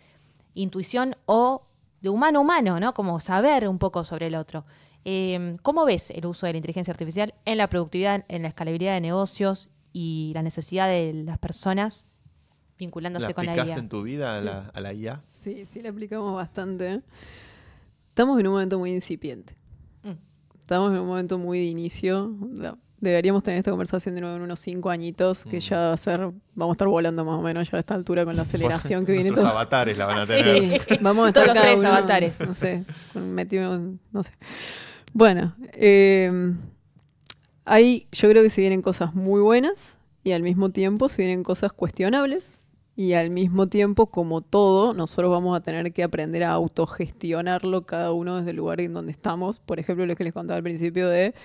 intuición o de humano a humano, ¿no? Como saber un poco sobre el otro. Em, ¿Cómo ves el uso de la inteligencia artificial en la productividad, en la escalabilidad de negocios y la necesidad de las personas vinculándose ¿La con la IA? en tu vida a la, a la IA? Sí, sí, la aplicamos bastante. Estamos en un momento muy incipiente. Mm. Estamos en un momento muy de inicio. Deberíamos tener esta conversación de nuevo en unos cinco añitos, que mm. ya va a ser, vamos a estar volando más o menos ya a esta altura con la aceleración que viene. Nuestros avatares la van a tener. Sí, vamos a estar Todos los tres avatares. No sé, metimos, no sé. Bueno, eh, ahí yo creo que se vienen cosas muy buenas y al mismo tiempo se vienen cosas cuestionables. Y al mismo tiempo, como todo, nosotros vamos a tener que aprender a autogestionarlo cada uno desde el lugar en donde estamos. Por ejemplo, lo que les contaba al principio de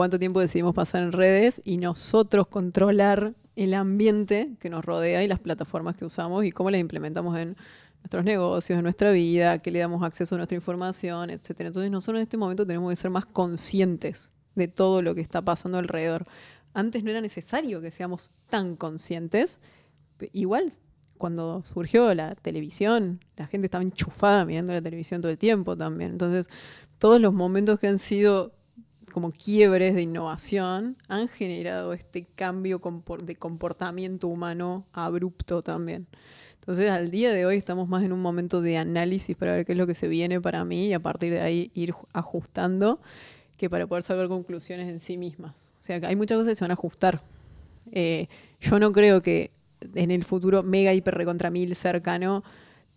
cuánto tiempo decidimos pasar en redes y nosotros controlar el ambiente que nos rodea y las plataformas que usamos y cómo las implementamos en nuestros negocios, en nuestra vida, qué le damos acceso a nuestra información, etcétera. Entonces nosotros en este momento tenemos que ser más conscientes de todo lo que está pasando alrededor. Antes no era necesario que seamos tan conscientes. Igual cuando surgió la televisión, la gente estaba enchufada mirando la televisión todo el tiempo también. Entonces, todos los momentos que han sido como quiebres de innovación han generado este cambio de comportamiento humano abrupto también. Entonces, al día de hoy estamos más en un momento de análisis para ver qué es lo que se viene para mí y a partir de ahí ir ajustando que para poder sacar conclusiones en sí mismas. O sea, que hay muchas cosas que se van a ajustar. Eh, yo no creo que en el futuro mega hiper recontra mil cercano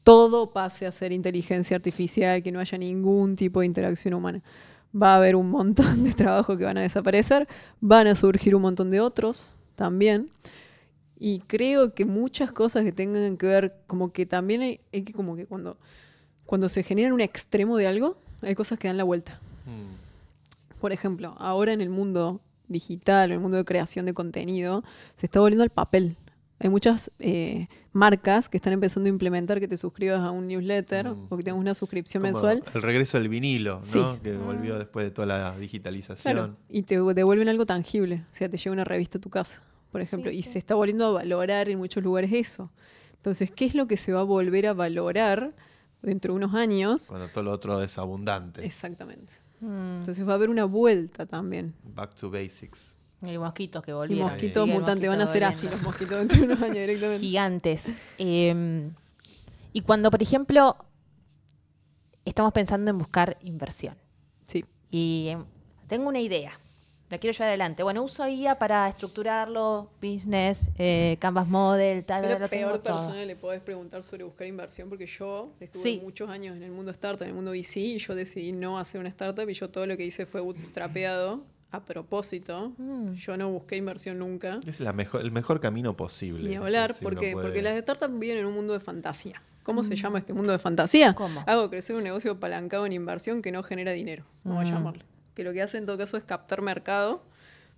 todo pase a ser inteligencia artificial, que no haya ningún tipo de interacción humana va a haber un montón de trabajo que van a desaparecer, van a surgir un montón de otros también. Y creo que muchas cosas que tengan que ver, como que también hay, que como que cuando, cuando se genera un extremo de algo, hay cosas que dan la vuelta. Mm. Por ejemplo, ahora en el mundo digital, en el mundo de creación de contenido, se está volviendo al papel hay muchas eh, marcas que están empezando a implementar que te suscribas a un newsletter mm. o que tengas una suscripción Como mensual. El regreso del vinilo, ¿no? Que volvió ah. después de toda la digitalización. Y te devuelven algo tangible. O sea, te llega una revista a tu casa, por ejemplo. y se está volviendo a valorar en muchos lugares eso. Entonces, ¿qué es lo que se va a volver a valorar dentro de unos años? Cuando todo lo otro es abundante. Exactamente. Mm. Entonces va a haber una vuelta también. Back to basics. Y mosquitos que volvieron. Y mosquitos mutantes, van a ser así los mosquitos dentro de unos años directamente. Gigantes. Em, y cuando, por ejemplo, estamos pensando en buscar inversión. Sí. Y em, tengo una idea, la quiero llevar adelante. Bueno, uso IA para estructurarlo, business, eh, Canvas Model, tal, Soy la peor persona le podés preguntar sobre buscar inversión porque yo estuve muchos años en el mundo startup, en el mundo VC, y yo decidí no hacer una startup y yo todo lo que hice fue bootstrapeado a propósito. Mm. Yo no busqué inversión nunca. Es la mejor, el mejor camino posible. Ni hablar, porque, porque las startups viven en un mundo de fantasía. ¿Cómo se mm. llama este mundo de fantasía? ¿Cómo? Hago crecer un negocio apalancado en inversión que no genera dinero, vamos a mm. llamarlo. Que lo que hace en todo caso es captar mercado,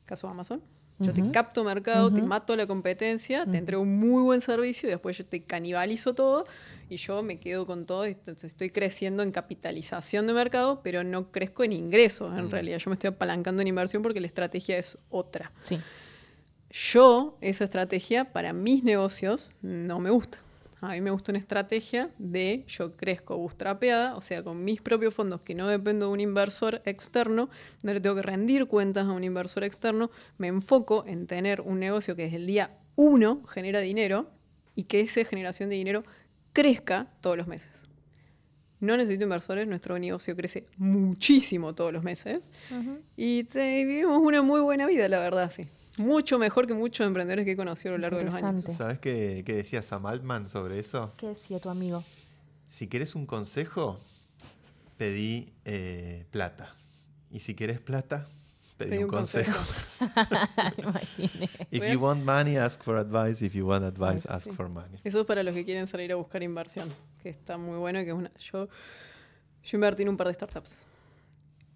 caso Amazon, yo te capto mercado, te mato la competencia, te entrego un muy buen servicio y después yo te canibalizo todo y yo me quedo con todo. Entonces estoy creciendo en capitalización de mercado, pero no crezco en ingresos en realidad. Yo me estoy apalancando en inversión porque la estrategia es otra. Yo, esa estrategia para mis negocios no me gusta a mí me gusta una estrategia de yo crezco bootstrapeada, o sea, con mis propios fondos que no dependo de un inversor externo, no le tengo que rendir cuentas a un inversor externo, me enfoco en tener un negocio que desde el día uno genera dinero y que esa generación de dinero crezca todos los meses. No necesito inversores, nuestro negocio crece muchísimo todos los meses y vivimos una muy buena vida, la verdad, sí mucho mejor que muchos emprendedores que he conocido a lo largo de los años. ¿Sabes qué, decía Sam Altman sobre eso? ¿Qué decía tu amigo? Si quieres un consejo, pedí eh, plata. Y si quieres plata, pedí, un, consejo. consejo. if you want money, ask for advice. If you want advice, ask for money. Eso es para los que quieren salir a buscar inversión, que está muy bueno y que es una... Yo, yo invertí en un par de startups.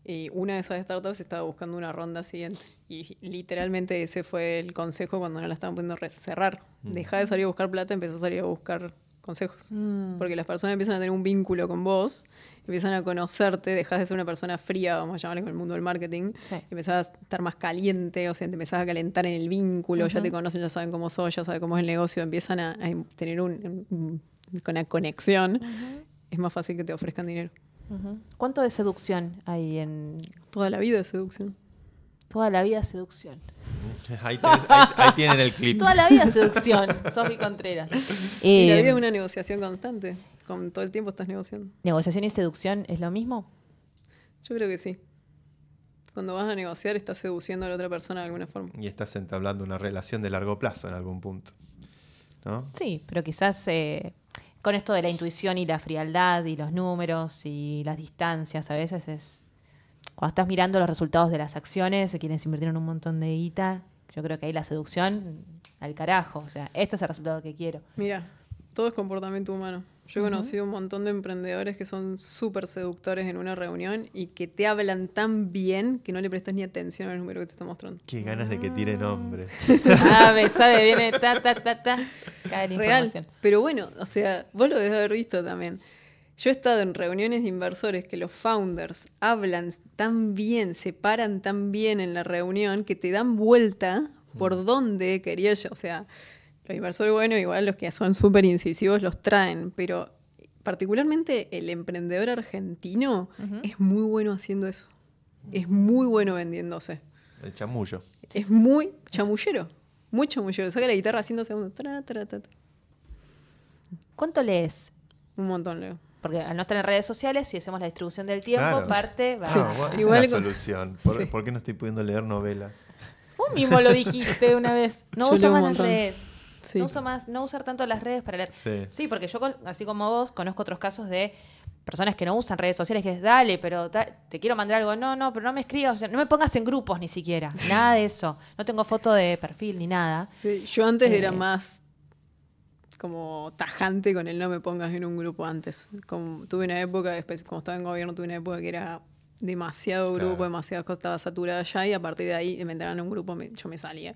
Y una de esas startups estaba buscando una ronda siguiente. Y literalmente ese fue el consejo cuando no la estaban pudiendo cerrar. Mm. Deja de salir a buscar plata, empezó a salir a buscar consejos. Mm. Porque las personas empiezan a tener un vínculo con vos, empiezan a conocerte, dejas de ser una persona fría, vamos a llamarle en el mundo del marketing, empiezas empezás a estar más caliente, o sea, te empezás a calentar en el vínculo, ya te conocen, ya saben cómo sos, ya saben cómo es el negocio, empiezan a, tener un, una conexión. Es más fácil que te ofrezcan dinero. ¿Cuánto de seducción hay en...? Toda la vida de seducción. Toda la vida seducción. Ahí, tienen el clip. Toda la vida seducción, Sofi Contreras. y la eh, vida es una negociación constante. Con todo el tiempo estás negociando. ¿Negociación y seducción es lo mismo? Yo creo que sí. Cuando vas a negociar estás seduciendo a la otra persona de alguna forma. Y estás entablando una relación de largo plazo en algún punto. ¿no? Sí, pero quizás eh, con esto de la intuición y la frialdad y los números y las distancias, a veces es cuando estás mirando los resultados de las acciones, quienes invirtieron un montón de guita, yo creo que ahí la seducción al carajo, o sea, este es el resultado que quiero. Mira, todo es comportamiento humano. Yo he conocido un montón de emprendedores que son súper seductores en una reunión y que te hablan tan bien que no le prestas ni atención al número que te está mostrando. Qué ganas de que tire ah. nombre. ah, sabe, viene ta, ta, ta, ta. Real. Pero bueno, o sea, vos lo debes haber visto también. Yo he estado en reuniones de inversores que los founders hablan tan bien, se paran tan bien en la reunión que te dan vuelta por mm. dónde quería yo. O sea, los inversores, bueno, igual los que son súper incisivos los traen, pero particularmente el emprendedor argentino es muy bueno haciendo eso. Es muy bueno vendiéndose. El chamullo. Es muy chamullero. Muy chamullero. Saca la guitarra haciendo segundos. ¿Cuánto lees? Un montón leo. Porque al no estar en redes sociales, si hacemos la distribución del tiempo, parte va. Ah, es una solución. ¿Por, qué no estoy pudiendo leer novelas? Vos mismo lo dijiste una vez. No uso más las no, no usar tanto las redes para leer. Sí, porque yo, así como vos, conozco otros casos de personas que no usan redes sociales que es dale, pero te quiero mandar algo, no, no, pero no me escribas, no me pongas en grupos ni siquiera, nada de eso, no tengo foto de perfil ni nada. Sí, yo antes era eh. más como tajante con el no me pongas en un grupo antes. Como, tuve una época, después, como estaba en gobierno, tuve una época que era demasiado grupo, demasiada demasiadas cosas, estaba saturada ya y a partir de ahí me entraron un grupo, yo me salía.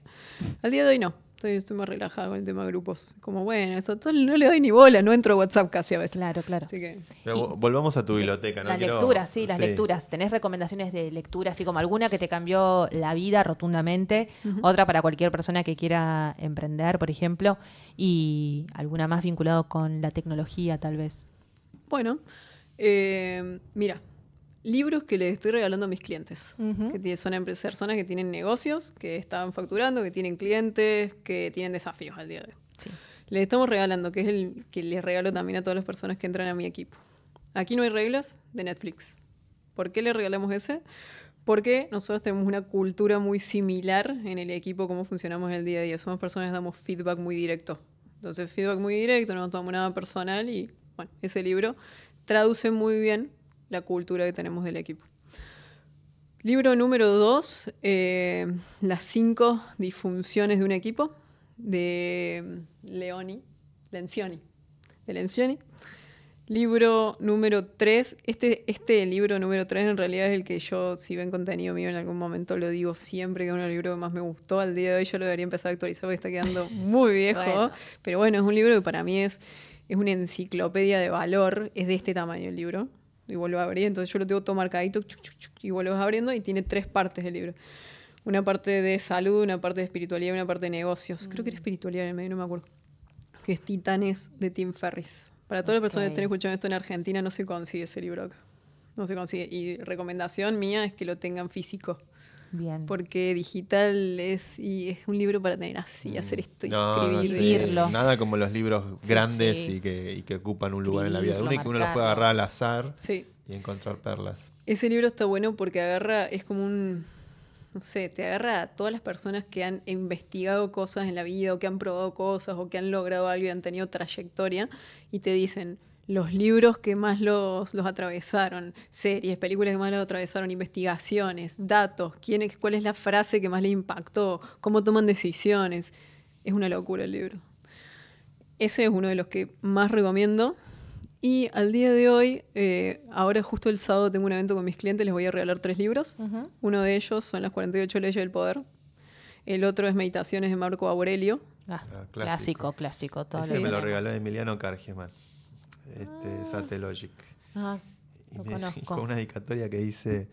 Al día de hoy no, Estoy, estoy más relajada con el tema de grupos. Como, bueno, eso no le doy ni bola, no entro a WhatsApp casi a veces. Claro, claro. volvamos a tu eh, biblioteca, ¿no? Las lecturas, sí, las lecturas. ¿Tenés recomendaciones de lectura, así como alguna que te cambió la vida rotundamente? Otra para cualquier persona que quiera emprender, por ejemplo. Y alguna más vinculada con la tecnología, tal vez. Bueno, eh, mira, libros que les estoy regalando a mis clientes, que son personas que tienen negocios, que están facturando, que tienen clientes, que tienen desafíos al día de hoy. Les estamos regalando, que es el que les regalo también a todas las personas que entran a mi equipo. Aquí no hay reglas de Netflix. ¿Por qué le regalamos ese? Porque nosotros tenemos una cultura muy similar en el equipo, cómo funcionamos en el día a día. Somos personas que damos feedback muy directo. Entonces, feedback muy directo, no nos tomamos nada personal y, bueno, ese libro traduce muy bien la cultura que tenemos del equipo. Libro número 2, eh, Las cinco disfunciones de un equipo, de Leoni, Lencioni, de Libro número 3, este, este libro número 3 en realidad es el que yo, si ven contenido mío en algún momento, lo digo siempre, que es uno de los libros que más me gustó al día de hoy, yo lo debería empezar a actualizar porque está quedando muy viejo, pero bueno, es un libro que para mí es, es una enciclopedia de valor, es de este tamaño el libro, y vuelvo a abrir. Entonces yo lo tengo todo marcadito y vuelves abriendo y tiene tres partes del libro. Una parte de salud, una parte de espiritualidad y una parte de negocios. Creo que era mm. espiritualidad en el medio, no me acuerdo. Que es Titanes de Tim Ferris. Para todas las personas que estén escuchando esto en Argentina, no se consigue ese libro acá. No se consigue. Y recomendación mía es que lo tengan físico. Porque digital es, y es un libro para tener así, mm. hacer esto y vivirlo. nada como los libros grandes Y, que, ocupan un lugar en la vida de uno y que uno los puede agarrar al azar y encontrar perlas. Ese libro está bueno porque agarra, es como un, no sé, te agarra a todas las personas que han investigado cosas en la vida o que han probado cosas o que han logrado algo y han tenido trayectoria y te dicen, los libros que más los, los atravesaron, series, películas que más los atravesaron, investigaciones, datos, quién es, cuál es la frase que más le impactó, cómo toman decisiones. Es una locura el libro. Ese es uno de los que más recomiendo. Y al día de hoy, eh, ahora justo el sábado tengo un evento con mis clientes, les voy a regalar tres libros. Uno de ellos son Las 48 Leyes del Poder. El otro es Meditaciones de Marco Aurelio. Ah, ah, clásico, clásico. todo me lo regaló Emiliano Cargeman este, ah. ah con una dedicatoria que dice,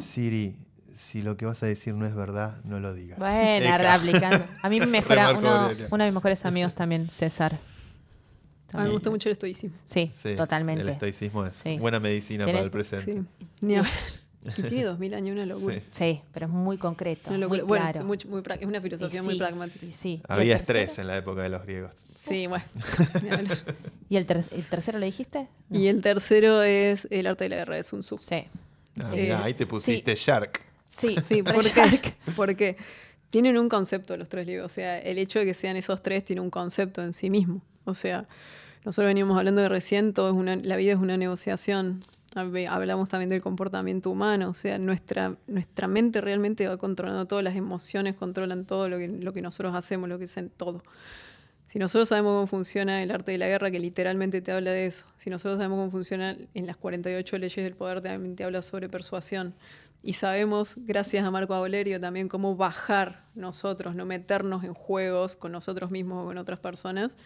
Siri, si lo que vas a decir no es verdad, no lo digas. Bueno, aplicando. A mí mejora, uno, uno, de mis mejores amigos también, César. me gustó mucho el estoicismo. Sí, totalmente. El estoicismo es buena medicina para el presente. Ni hablar. Y tiene dos años, una locura. Sí. pero es muy concreto. Una bueno, es, una filosofía muy pragmática. Había estrés en la época de los griegos. Sí, bueno. ¿Y el, tercero le dijiste? Y el tercero es El arte de la guerra de Sun Tzu. Sí. Ah, eh, ahí te pusiste Shark. Sí, sí, Porque tienen un concepto los tres griegos O sea, el hecho de que sean esos tres tiene un concepto en sí mismo. O sea, nosotros veníamos hablando de recién, la vida es una negociación hablamos también del comportamiento humano, o sea, nuestra, nuestra mente realmente va controlando todas las emociones, controlan todo lo que, lo que nosotros hacemos, lo que es en todo. Si nosotros sabemos cómo funciona el arte de la guerra, que literalmente te habla de eso, si nosotros sabemos cómo funciona en las 48 leyes del poder, también te habla sobre persuasión. Y sabemos, gracias a Marco Abolerio, también cómo bajar nosotros, no meternos en juegos con nosotros mismos o con otras personas,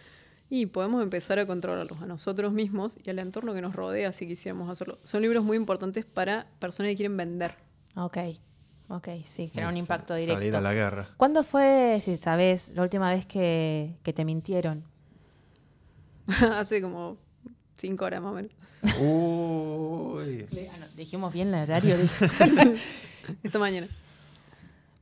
y podemos empezar a controlarlos a nosotros mismos y al entorno que nos rodea si quisiéramos hacerlo. Son libros muy importantes para personas que quieren vender. Ok, ok, sí, era un impacto directo. Salir a la guerra. ¿Cuándo fue, si sabes, la última vez que, te mintieron? Hace como cinco horas más o menos. Uy. Ah, dijimos bien el horario. Esta mañana.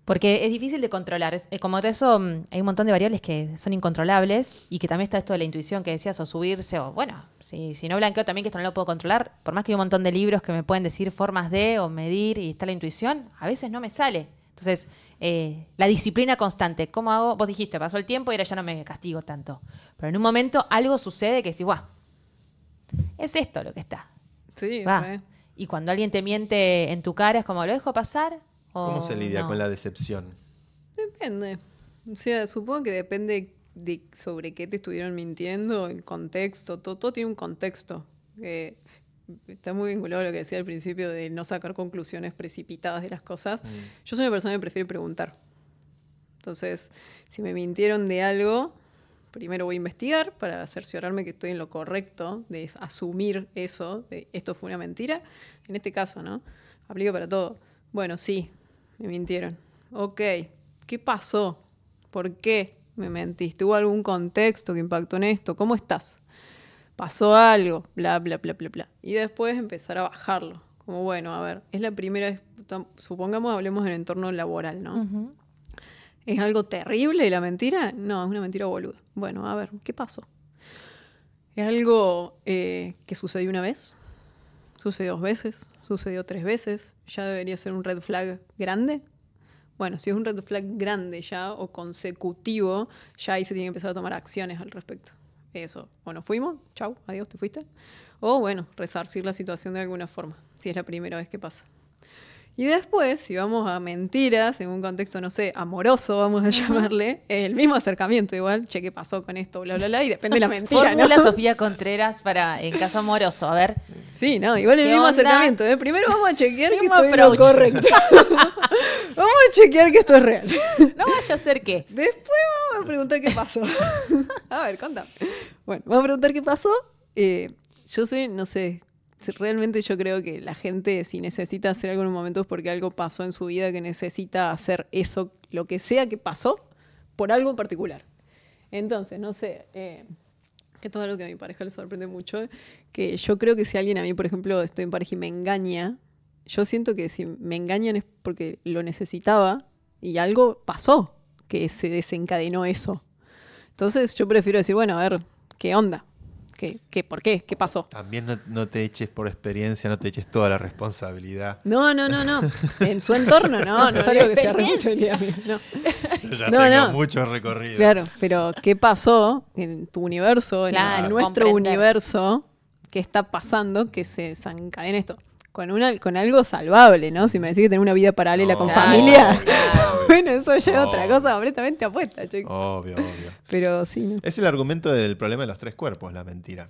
Porque es difícil de controlar. Eh, como todo eso, mm, hay un montón de variables que son incontrolables y que también está esto de la intuición que decías, o subirse, o bueno, si, no blanqueo también, que esto no lo puedo controlar. Por más que hay un montón de libros que me pueden decir formas de o medir y está la intuición, a veces no me sale. Entonces, eh, la disciplina constante. ¿Cómo hago? Vos dijiste, pasó el tiempo y ahora ya no me castigo tanto. Pero en un momento algo sucede que decís, guau, es esto lo que está. Sí, Va. Y cuando alguien te miente en tu cara, es como, lo dejo pasar, ¿Cómo oh, se lidia con la decepción? Depende. O sea, supongo que depende de sobre qué te estuvieron mintiendo, el contexto, todo, tiene un contexto. está muy vinculado a lo que decía al principio de no sacar conclusiones precipitadas de las cosas. Mm. Yo soy una persona que prefiere preguntar. Entonces, si me mintieron de algo, primero voy a investigar para cerciorarme que estoy en lo correcto, de asumir eso, de esto fue una mentira. En este caso, ¿no? Aplica para todo. Bueno, sí, me mintieron. Ok, ¿qué pasó? ¿Por qué me mentiste? ¿Hubo algún contexto que impactó en esto? ¿Cómo estás? ¿Pasó algo? Bla, bla, bla, bla, bla. Y después empezar a bajarlo. Como bueno, a ver, es la primera vez, supongamos hablemos del entorno laboral, ¿no? ¿Es algo terrible la mentira? No, es una mentira boluda. Bueno, a ver, ¿qué pasó? ¿Es algo eh, que sucedió una vez? ¿Sucedió dos veces? sucedió tres veces, ya debería ser un red flag grande. Bueno, si es un red flag grande ya o consecutivo, ya ahí se tiene que empezar a tomar acciones al respecto. Eso, o nos fuimos, chao adiós, te fuiste. O bueno, resarcir la situación de alguna forma, si es la primera vez que pasa. Y después, si vamos a mentiras, en un contexto, no sé, amoroso, vamos a llamarle, el mismo acercamiento igual, che, ¿qué pasó con esto? Bla, bla, bla, y depende de la mentira, ¿no? la Sofía Contreras para en caso amoroso, a ver. Sí, no, igual el mismo acercamiento. ¿eh? Primero vamos a chequear que esto es correcto. vamos a chequear que esto es real. No vaya a ser qué. Después vamos a preguntar qué pasó. a ver, contame. Bueno, vamos a preguntar qué pasó. Eh, yo soy, no sé, realmente yo creo que la gente si necesita hacer algo en un momento es porque algo pasó en su vida que necesita hacer eso, lo que sea que pasó, por algo en particular. Entonces, no sé, eh, que todo lo que a mi pareja le sorprende mucho, que yo creo que si alguien a mí, por ejemplo, estoy en pareja y me engaña, yo siento que si me engañan es porque lo necesitaba y algo pasó que se desencadenó eso. Entonces yo prefiero decir, bueno, a ver, ¿qué onda? ¿Qué pasó? También no, te eches por experiencia, no te eches toda la responsabilidad. No, no, no, no. En su entorno, no, no digo que sea responsabilidad. No. Yo ya tengo muchos recorridos. Claro, pero ¿qué pasó en tu universo, en nuestro universo? ¿Qué está pasando que se desencadena esto? con, una, con algo salvable, ¿no? Si me decís que tenés una vida paralela con familia. bueno, eso ya es otra cosa completamente apuesta, chicos. Obvio, obvio. Pero sí, ¿no? Es el argumento del problema de los tres cuerpos, la mentira.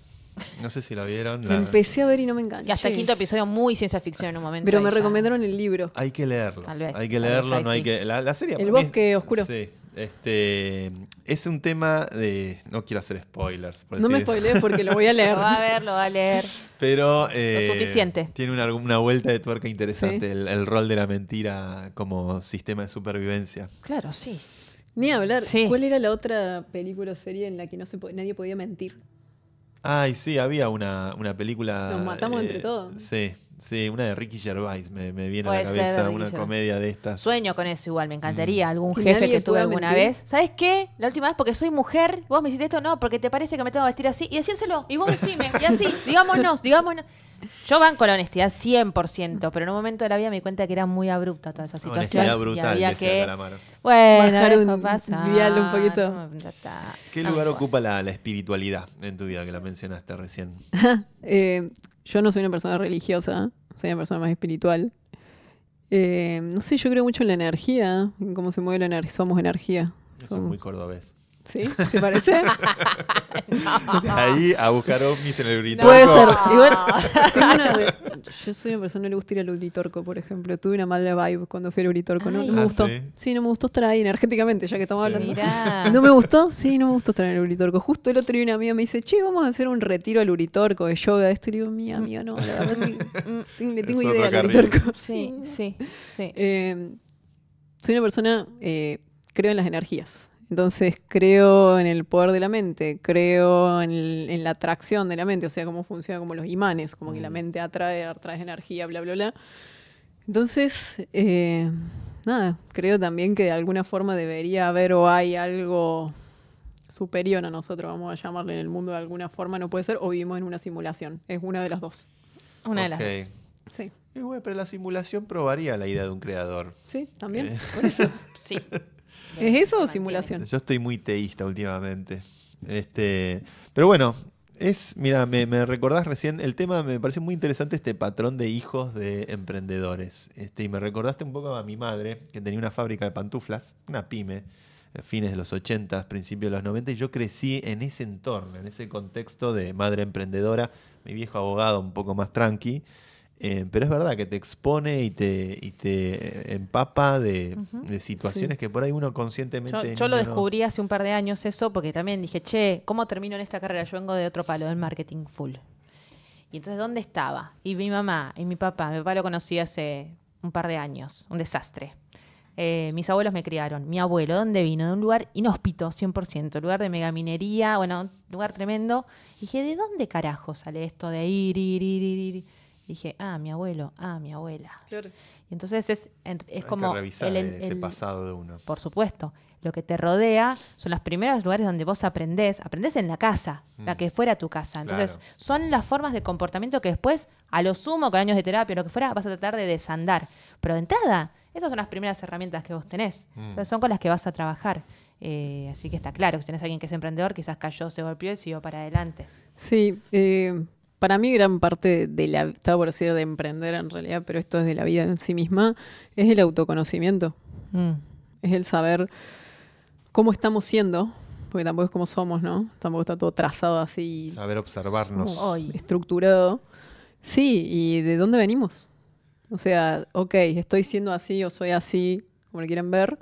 No sé si lo vieron. Empecé a ver y no me encanta Y hasta el quinto episodio muy ciencia ficción en un momento. Pero me recomendaron el libro. Hay que leerlo. Hay que leerlo, no hay que... La, la serie... El bosque oscuro. Sí, este, es un tema de. No quiero hacer spoilers. no me spoilees porque lo voy a leer. lo va a ver, lo va a leer. Pero. Eh, suficiente. Tiene una, vuelta de tuerca interesante. El, rol de la mentira como sistema de supervivencia. Claro, sí. Ni hablar. ¿Cuál era la otra película o serie en la que no se nadie podía mentir? Ay, sí, había una, una película. Nos matamos eh, entre todos. Sí. Sí, una de Ricky Gervais me, viene a la cabeza, una comedia de estas. Sueño con eso igual, me mm. encantaría. Algún jefe que tuve alguna vez. ¿Sabes qué? La última vez, porque soy mujer, vos me hiciste esto, no, porque te parece que me tengo que vestir así. Y decírselo, y vos decime, y así, digámonos, digámonos. Yo banco la honestidad 100%, pero en un momento de la vida me di cuenta que era muy abrupta toda esa situación. Honestidad brutal, y había que... Bueno, Bajar pasar, un poquito. ¿Qué lugar ocupa la, espiritualidad en tu vida que la mencionaste recién? eh, yo no soy una persona religiosa, soy una persona más espiritual. Eh, no sé, yo creo mucho en la energía, en cómo se mueve la energía. Somos energía. Eso muy cordobés. ¿Sí? ¿Te parece? Ahí a buscar ovnis en el Uritorco. Puede ser. yo soy una persona que no le gusta ir al Uritorco, por ejemplo. Tuve una mala vibe cuando fui al Uritorco. No, me ah, gustó. ¿sí? no me gustó estar ahí energéticamente, ya que estamos hablando. No me gustó, sí, no me gustó estar en el Uritorco. Justo el otro día una amiga me dice, che, vamos a hacer un retiro al Uritorco de yoga. Esto y digo, mía, amiga, no, la verdad tengo idea al Uritorco. Sí, sí, sí. Eh, soy una persona, eh, creo en las energías entonces creo en el poder de la mente, creo en, la atracción de la mente, o sea, cómo funciona como los imanes, como que la mm. mente atrae, atrae energía, bla, bla, bla. Entonces, eh, nada, creo también que de alguna forma debería haber o hay algo superior a nosotros, vamos a llamarle en el mundo de alguna forma, no puede ser, o vivimos en una simulación, es una de las dos. Una de las dos. Sí. pero la simulación probaría la idea de un creador. Sí, también. Eh, por eso. sí. ¿Es eso o simulación? Yo estoy muy teísta últimamente. Este, pero bueno, es, mira, me, recordás recién, el tema me parece muy interesante este patrón de hijos de emprendedores. Este, y me recordaste un poco a mi madre, que tenía una fábrica de pantuflas, una pyme, fines de los 80, principios de los 90, y yo crecí en ese entorno, en ese contexto de madre emprendedora, mi viejo abogado un poco más tranqui. Eh, pero es verdad que te expone y te, eh, empapa de, situaciones que por ahí uno conscientemente... Yo, lo descubrí hace un par de años eso porque también dije, che, ¿cómo termino en esta carrera? Yo vengo de otro palo, del marketing full. Y entonces, ¿dónde estaba? Y mi mamá y mi papá, mi papá lo conocí hace un par de años, un desastre. Eh, mis abuelos me criaron. Mi abuelo, ¿dónde vino? De un lugar inhóspito, 100%, lugar de megaminería, bueno, un lugar tremendo. Y dije, ¿de dónde carajo sale esto de ir, ir, ir, ir, ir? dije, ah, mi abuelo, ah, mi abuela. Y entonces es, como... el, ese pasado de uno. Por supuesto. Lo que te rodea son los primeros lugares donde vos aprendés. Aprendés en la casa, la mm. que fuera tu casa. Entonces, son las formas de comportamiento que después, a lo sumo, con años de terapia, o lo que fuera, vas a tratar de desandar. Pero de entrada, esas son las primeras herramientas que vos tenés. Mm. son con las que vas a trabajar. Eh, así que está claro que si tenés a alguien que es emprendedor, quizás cayó, se golpeó y siguió para adelante. Sí, eh, para mí gran parte de la, estaba por decir de emprender en realidad, pero esto es de la vida en sí misma, es el autoconocimiento. Mm. Es el saber cómo estamos siendo, porque tampoco es como somos, ¿no? Tampoco está todo trazado así. Saber observarnos. Estructurado. Sí, y de dónde venimos. O sea, ok, estoy siendo así o soy así, como lo quieren ver.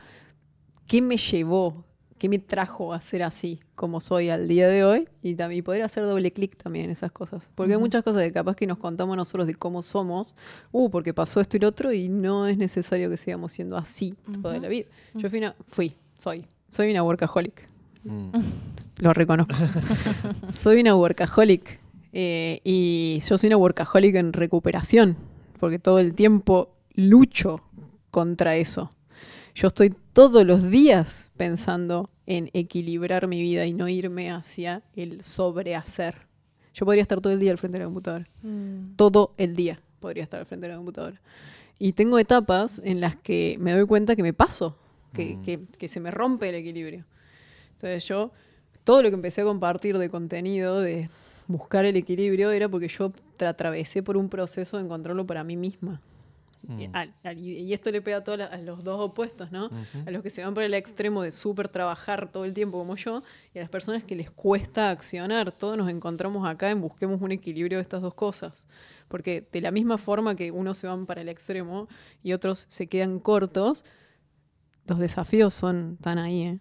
¿Qué me llevó me trajo a ser así como soy al día de hoy y también poder hacer doble clic también en esas cosas. Porque hay muchas cosas que capaz que nos contamos nosotros de cómo somos, uh, porque pasó esto y lo otro y no es necesario que sigamos siendo así toda la vida. Yo fui, fui, soy, soy una workaholic. Mm. Lo reconozco. soy una workaholic. Eh, y yo soy una workaholic en recuperación, porque todo el tiempo lucho contra eso. Yo estoy todos los días pensando en equilibrar mi vida y no irme hacia el sobrehacer. Yo podría estar todo el día al frente de la computadora. Mm. Todo el día podría estar al frente de la computadora. Y tengo etapas en las que me doy cuenta que me paso, mm. que, que se me rompe el equilibrio. Entonces yo, todo lo que empecé a compartir de contenido, de buscar el equilibrio, era porque yo atravesé por un proceso de encontrarlo para mí misma. Mm. y esto le pega a, todos a los dos opuestos, ¿no? A los que se van por el extremo de súper trabajar todo el tiempo como yo y a las personas que les cuesta accionar. Todos nos encontramos acá en busquemos un equilibrio de estas dos cosas. Porque de la misma forma que unos se van para el extremo y otros se quedan cortos, los desafíos son tan ahí, ¿eh?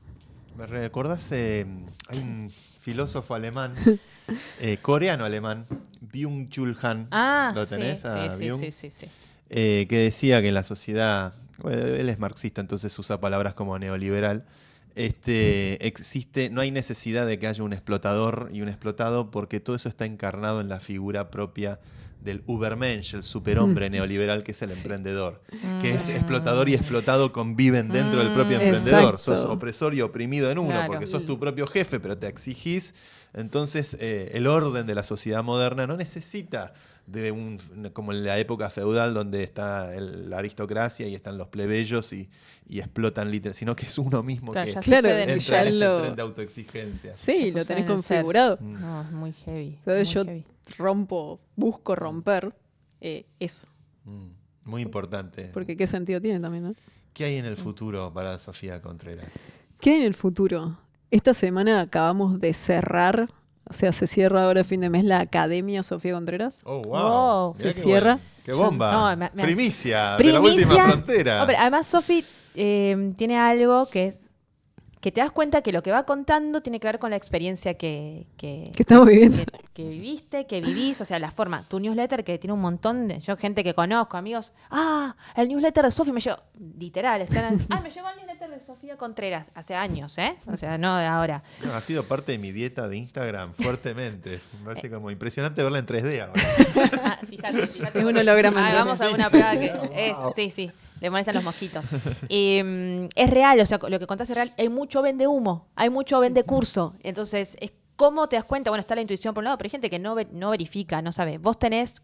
¿Me recuerdas eh, hay un filósofo alemán, eh, coreano alemán, Byung-Chul Han. Ah, ¿Lo tenés? sí, sí, sí, sí. Eh, que decía que la sociedad, él es marxista, entonces usa palabras como neoliberal, este, existe, no hay necesidad de que haya un explotador y un explotado, porque todo eso está encarnado en la figura propia del Ubermensch, el superhombre mm. neoliberal que es el emprendedor, mm. que es explotador y explotado conviven dentro del propio mm. emprendedor. Sos opresor y oprimido en uno, porque sos tu propio jefe, pero te exigís. Entonces, eh, el orden de la sociedad moderna no necesita un, como en la época feudal donde está la aristocracia y están los plebeyos y, explotan literal, sino que es uno mismo que claro, entra en ese tren de autoexigencia. Sí, lo tenés configurado. Mm. No, es muy heavy. entonces Yo rompo, busco romper eh, eso. Mm, muy importante. Porque qué sentido tiene también, ¿Qué hay en el futuro para Sofía Contreras? ¿Qué hay en el futuro? Esta semana acabamos de cerrar o sea, se cierra ahora a fin de mes la Academia Sofía Contreras. Oh, wow. se cierra. Qué bomba. Primicia, Primicia, de la última frontera. además, Sofi eh, tiene algo que que te das cuenta que lo que va contando tiene que ver con la experiencia que, que, estamos viviendo. Que, viviste, que vivís, o sea, la forma. Tu newsletter que tiene un montón de yo, gente que conozco, amigos, ah, el newsletter de Sofía me llegó, literal, están, ah, me llegó el newsletter de Sofía Contreras hace años, ¿eh? O sea, no de ahora. ha sido parte de mi dieta de Instagram fuertemente. Me parece como impresionante verla en 3D ahora. Ah, fíjate, fíjate. Ah, vamos a una prueba que... Es, sí, sí. Le molestan los mosquitos. Mm, es real, o sea, lo que contás es real. Hay mucho vende humo, hay mucho vende curso. Entonces, es ¿cómo te das cuenta? Bueno, está la intuición por un lado, pero hay gente que no, no verifica, no sabe. Vos tenés,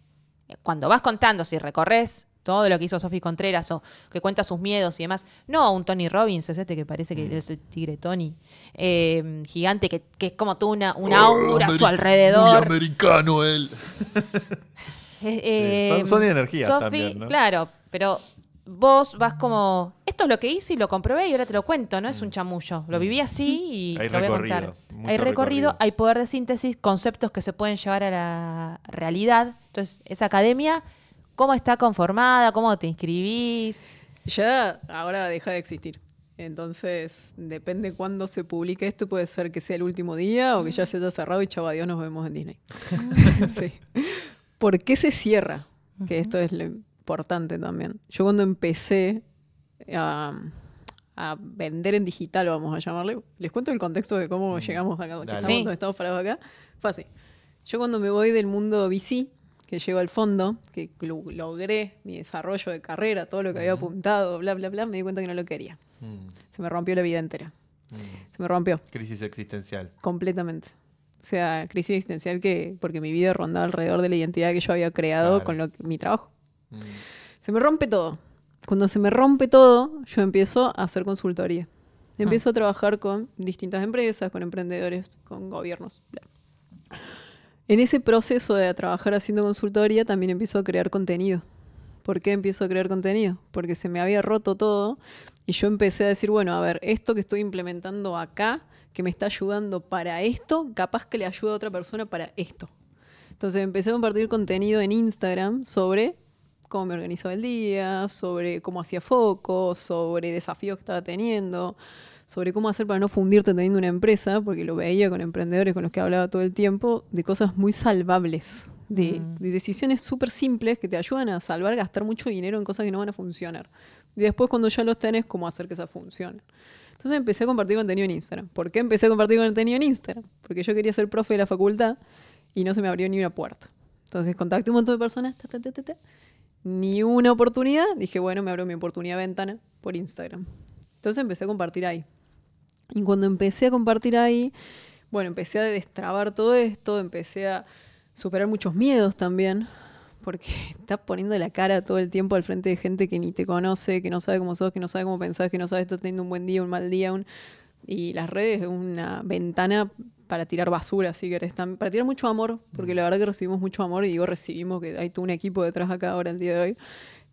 eh, cuando vas contando, si recorres todo lo que hizo Sofi Contreras o que cuenta sus miedos y demás. No un Tony Robbins, es este que parece que mm. es el tigre Tony, em, gigante, que, es como tú una, una oh, aura a su alrededor. Muy americano él. Eh, son, eh, son energías Sophie, también, Claro, pero vos vas como, esto es lo que hice y lo comprobé y ahora te lo cuento, no es un mm. chamullo. Lo viví mm. así y te lo voy a contar. Hay recorrido, hay poder de síntesis, conceptos que se pueden llevar a la realidad. Entonces, esa academia, ¿cómo está conformada? ¿Cómo te inscribís? Ya ahora deja de existir. Entonces, depende cuándo se publique esto, puede ser que sea el último día o que ya se haya cerrado y chau, adiós, nos vemos en Disney. sí. ¿Por qué se cierra? Que esto es lo, importante también. Yo cuando empecé a, vender en digital, vamos a llamarle, les cuento el contexto de cómo mm, llegamos acá, que donde estamos parados acá. Fue así. Yo cuando me voy del mundo bici que llego al fondo, que logré mi desarrollo de carrera, todo lo que había apuntado, bla, bla, bla, me di cuenta que no lo quería. Mm. Se me rompió la vida entera. Mm. Se me rompió. Crisis existencial. Completamente. O sea, crisis existencial que, porque mi vida rondaba alrededor de la identidad que yo había creado con lo mi trabajo. Se me rompe todo. Cuando se me rompe todo, yo empiezo a hacer consultoría. Ah. Empiezo a trabajar con distintas empresas, con emprendedores, con gobiernos. En ese proceso de trabajar haciendo consultoría también empiezo a crear contenido. ¿Por qué empiezo a crear contenido? Porque se me había roto todo y yo empecé a decir, bueno, a ver, esto que estoy implementando acá, que me está ayudando para esto, capaz que le ayude a otra persona para esto. Entonces empecé a compartir contenido en Instagram sobre cómo me organizaba el día, sobre cómo hacía foco, sobre desafíos que estaba teniendo, sobre cómo hacer para no fundirte teniendo una empresa, porque lo veía con emprendedores con los que hablaba todo el tiempo, de cosas muy salvables, mm. de, decisiones súper simples que te ayudan a salvar gastar mucho dinero en cosas que no van a funcionar. Y después cuando ya los tenés, cómo hacer que esas funcionen. Entonces empecé a compartir contenido en Instagram. ¿Por qué empecé a compartir contenido en Instagram? Porque yo quería ser profe de la facultad y no se me abrió ni una puerta. Entonces contacté un montón de personas ta, ni una oportunidad, dije, bueno, me abro mi oportunidad ventana por Instagram. Entonces empecé a compartir ahí. Y cuando empecé a compartir ahí, bueno, empecé a destrabar todo esto, empecé a superar muchos miedos también, porque estás poniendo la cara todo el tiempo al frente de gente que ni te conoce, que no sabe cómo sos, que no sabe cómo pensás, que no sabe si estás teniendo un buen día, un mal día, y las redes es una ventana para tirar basura, si querés, para tirar mucho amor, porque mm. la verdad que recibimos mucho amor, y digo recibimos, que hay todo un equipo detrás acá ahora el día de hoy,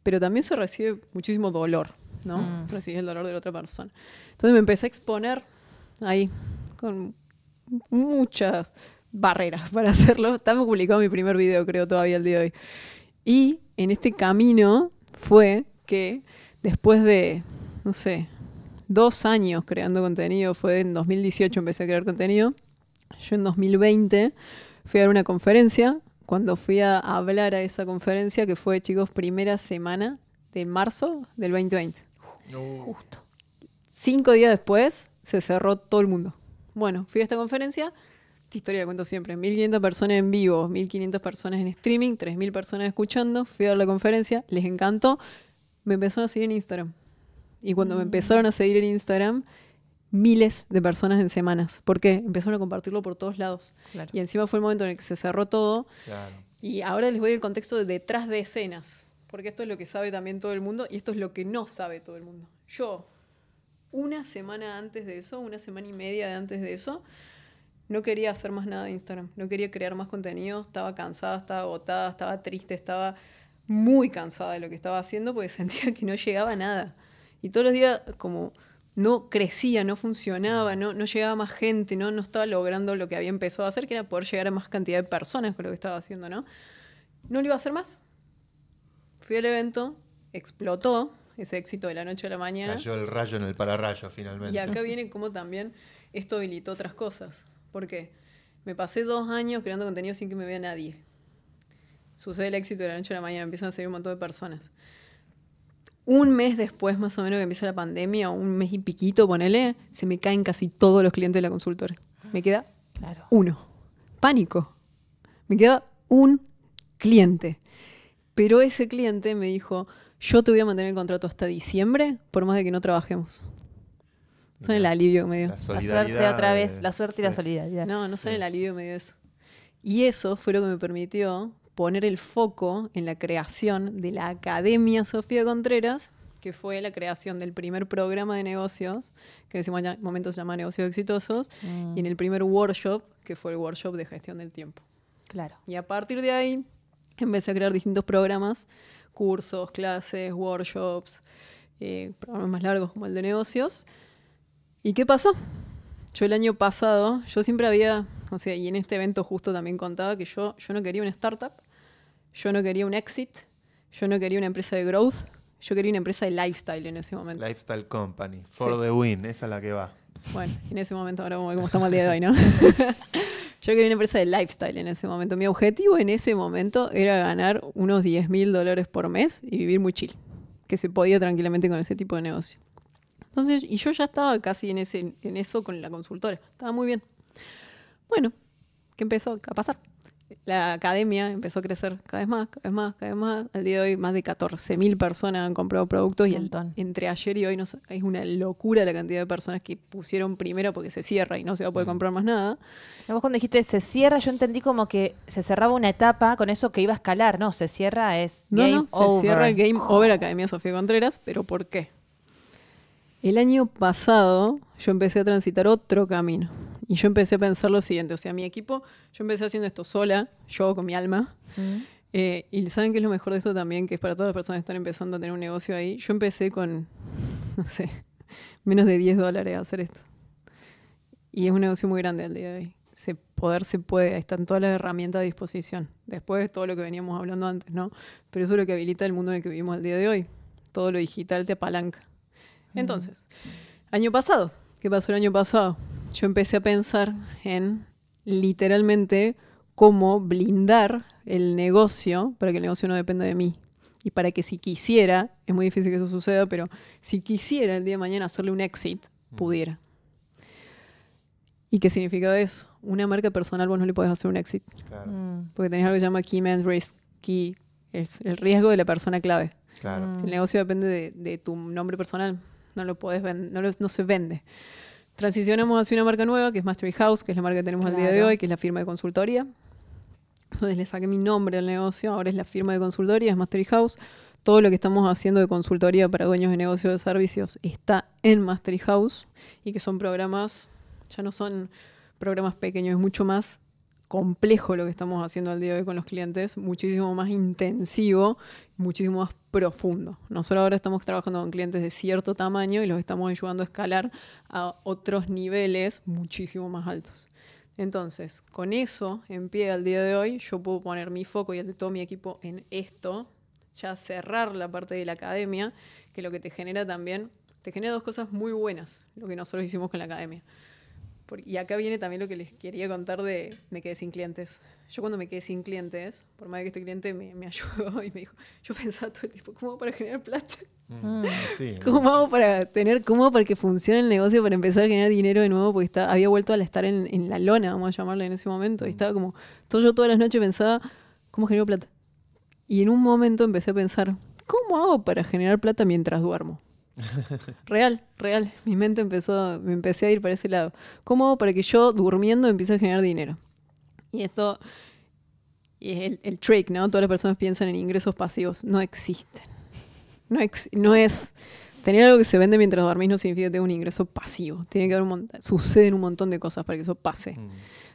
pero también se recibe muchísimo dolor, ¿no? recibe mm. Recibes el dolor de la otra persona. Entonces me empecé a exponer ahí, con muchas barreras para hacerlo. estaba publicado mi primer video, creo, todavía el día de hoy. Y en este camino fue que después de, no sé, dos años creando contenido, fue en 2018 empecé a crear contenido, yo en 2020 fui a dar una conferencia. Cuando fui a hablar a esa conferencia, que fue, chicos, primera semana de marzo del 2020. Justo. Cinco días después se cerró todo el mundo. Bueno, fui a esta conferencia. historia la cuento siempre. 1.500 personas en vivo, 1.500 personas en streaming, 3.000 personas escuchando. Fui a dar la conferencia, les encantó. Me empezaron a seguir en Instagram. Y cuando me mm. empezaron a seguir en Instagram, miles de personas en semanas. porque Empezaron a compartirlo por todos lados. Y encima fue el momento en el que se cerró todo. Y ahora les voy el contexto de detrás de escenas, porque esto es lo que sabe también todo el mundo y esto es lo que no sabe todo el mundo. Yo, una semana antes de eso, una semana y media de antes de eso, no quería hacer más nada de Instagram, no quería crear más contenido, estaba cansada, estaba agotada, estaba triste, estaba muy cansada de lo que estaba haciendo porque sentía que no llegaba nada. Y todos los días como no crecía, no funcionaba, no, llegaba más gente, ¿no? no estaba logrando lo que había empezado a hacer, que era poder llegar a más cantidad de personas con lo que estaba haciendo, ¿no? No lo iba a hacer más. Fui al evento, explotó ese éxito de la noche a la mañana. Cayó el rayo en el pararrayo finalmente. Y acá viene como también esto habilitó otras cosas. Porque Me pasé dos años creando contenido sin que me vea nadie. Sucede el éxito de la noche a la mañana, empiezan a salir un montón de personas un mes después, más o menos, que empieza la pandemia, un mes y piquito, ponele, se me caen casi todos los clientes de la consultora. Me queda uno. Pánico. Me queda un cliente. Pero ese cliente me dijo, yo te voy a mantener el contrato hasta diciembre, por más de que no trabajemos. Son el alivio que me dio. La, suerte otra vez, la suerte y la solidaridad. No, no son el alivio medio. me dio eso. Y eso fue lo que me permitió poner el foco en la creación de la Academia Sofía Contreras, que fue la creación del primer programa de negocios, que en ese momento se llama Negocios Exitosos, mm. y en el primer workshop, que fue el workshop de gestión del tiempo. Claro. Y a partir de ahí empecé a crear distintos programas, cursos, clases, workshops, eh, programas más largos como el de negocios. ¿Y qué pasó? Yo el año pasado, yo siempre había, o sea, y en este evento justo también contaba que yo, yo no quería una startup, yo no quería un exit, yo no quería una empresa de growth, yo quería una empresa de lifestyle en ese momento. Lifestyle Company, for the win, esa es la que va. Bueno, en ese momento, ahora como estamos al día de hoy, ¿no? Yo quería una empresa de lifestyle en ese momento. Mi objetivo en ese momento era ganar unos 10 mil dólares por mes y vivir muy chill, que se podía tranquilamente con ese tipo de negocio. Entonces, y yo ya estaba casi en, ese, en eso con la consultora, estaba muy bien. Bueno, ¿qué empezó a pasar? la academia empezó a crecer cada vez más, cada vez más, cada vez más. Al día de hoy, más de 14.000 personas han comprado productos y entre ayer y hoy no es una locura la cantidad de personas que pusieron primero porque se cierra y no se va a poder mm. comprar más nada. vos cuando dijiste se cierra, yo entendí como que se cerraba una etapa con eso que iba a escalar. No, se cierra es no, no, se cierra Game Over Academia Sofía Contreras, pero ¿por qué? El año pasado yo empecé a transitar otro camino y yo empecé a pensar lo siguiente, o sea, mi equipo, yo empecé haciendo esto sola, yo con mi alma. Mm. Eh, y saben que es lo mejor de esto también, que es para todas las personas que están empezando a tener un negocio ahí. Yo empecé con, no sé, menos de 10 dólares a hacer esto. Y es un negocio muy grande al día de hoy. Se, poder se puede, ahí están todas las herramientas a disposición. Después de todo lo que veníamos hablando antes, ¿no? Pero eso es lo que habilita el mundo en el que vivimos al día de hoy. Todo lo digital te apalanca. Mm. Entonces, año pasado, ¿qué pasó el año pasado? yo empecé a pensar en literalmente cómo blindar el negocio para que el negocio no dependa de mí. Y para que si quisiera, es muy difícil que eso suceda, pero si quisiera el día de mañana hacerle un exit, mm. pudiera. ¿Y qué significa eso? Una marca personal vos no le podés hacer un exit. Mm. Porque tenés algo que se llama key man risk, es el riesgo de la persona clave. Claro. Mm. Si el negocio depende de, tu nombre personal, no lo podés no, no se vende transicionamos hacia una marca nueva, que es Mastery House, que es la marca que tenemos al día de hoy, que es la firma de consultoría. Entonces le saqué mi nombre al negocio, ahora es la firma de consultoría, es Mastery House. Todo lo que estamos haciendo de consultoría para dueños de negocios de servicios está en Mastery House y que son programas, ya no son programas pequeños, es mucho más complejo lo que estamos haciendo al día de hoy con los clientes, muchísimo más intensivo, muchísimo más profundo. Nosotros ahora estamos trabajando con clientes de cierto tamaño y los estamos ayudando a escalar a otros niveles muchísimo más altos. Entonces, con eso en pie al día de hoy, yo puedo poner mi foco y el de todo mi equipo en esto, ya cerrar la parte de la academia, que lo que te genera también, te genera dos cosas muy buenas, lo que nosotros hicimos con la academia y acá viene también lo que les quería contar de me quedé sin clientes. Yo cuando me quedé sin clientes, por más que este cliente me, ayudó y me dijo, yo pensaba todo el tiempo, ¿cómo hago para generar plata? Mm, ah. ¿Cómo hago para tener, cómo para que funcione el negocio, para empezar a generar dinero de nuevo? Porque había vuelto a estar en, la lona, vamos a llamarle en ese momento. Y mm. estaba como, todo, yo todas las noches pensaba, ¿cómo genero plata? Y en un momento empecé a pensar, ¿cómo hago para generar plata mientras duermo? Real, real. Mi mente empezó, me empecé a ir para ese lado. ¿Cómo para que yo durmiendo empiece a generar dinero? Y esto y es el, trick, ¿no? Todas las personas piensan en ingresos pasivos. No existen. No, no es tener algo que se vende mientras dormís no significa que un ingreso pasivo. Tiene que haber un montón, suceden un montón de cosas para que eso pase. Mm.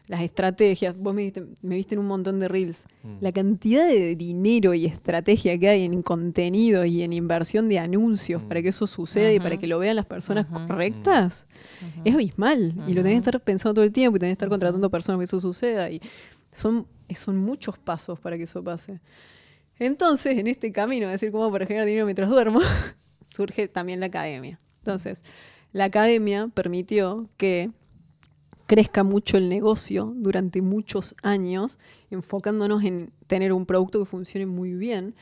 Las estrategias, vos me, viste, en un montón de reels. Mm. La cantidad de dinero y estrategia que hay en contenido y en inversión de anuncios mm. para que eso suceda y para que lo vean las personas correctas es abismal. Y lo tenés que estar pensando todo el tiempo y tenés que estar contratando personas para que eso suceda. Y son, son muchos pasos para que eso pase. Entonces, en este camino, es decir, cómo para generar dinero mientras duermo, surge también la academia. Entonces, la academia permitió que crezca mucho el negocio durante muchos años, enfocándonos en tener un producto que funcione muy bien.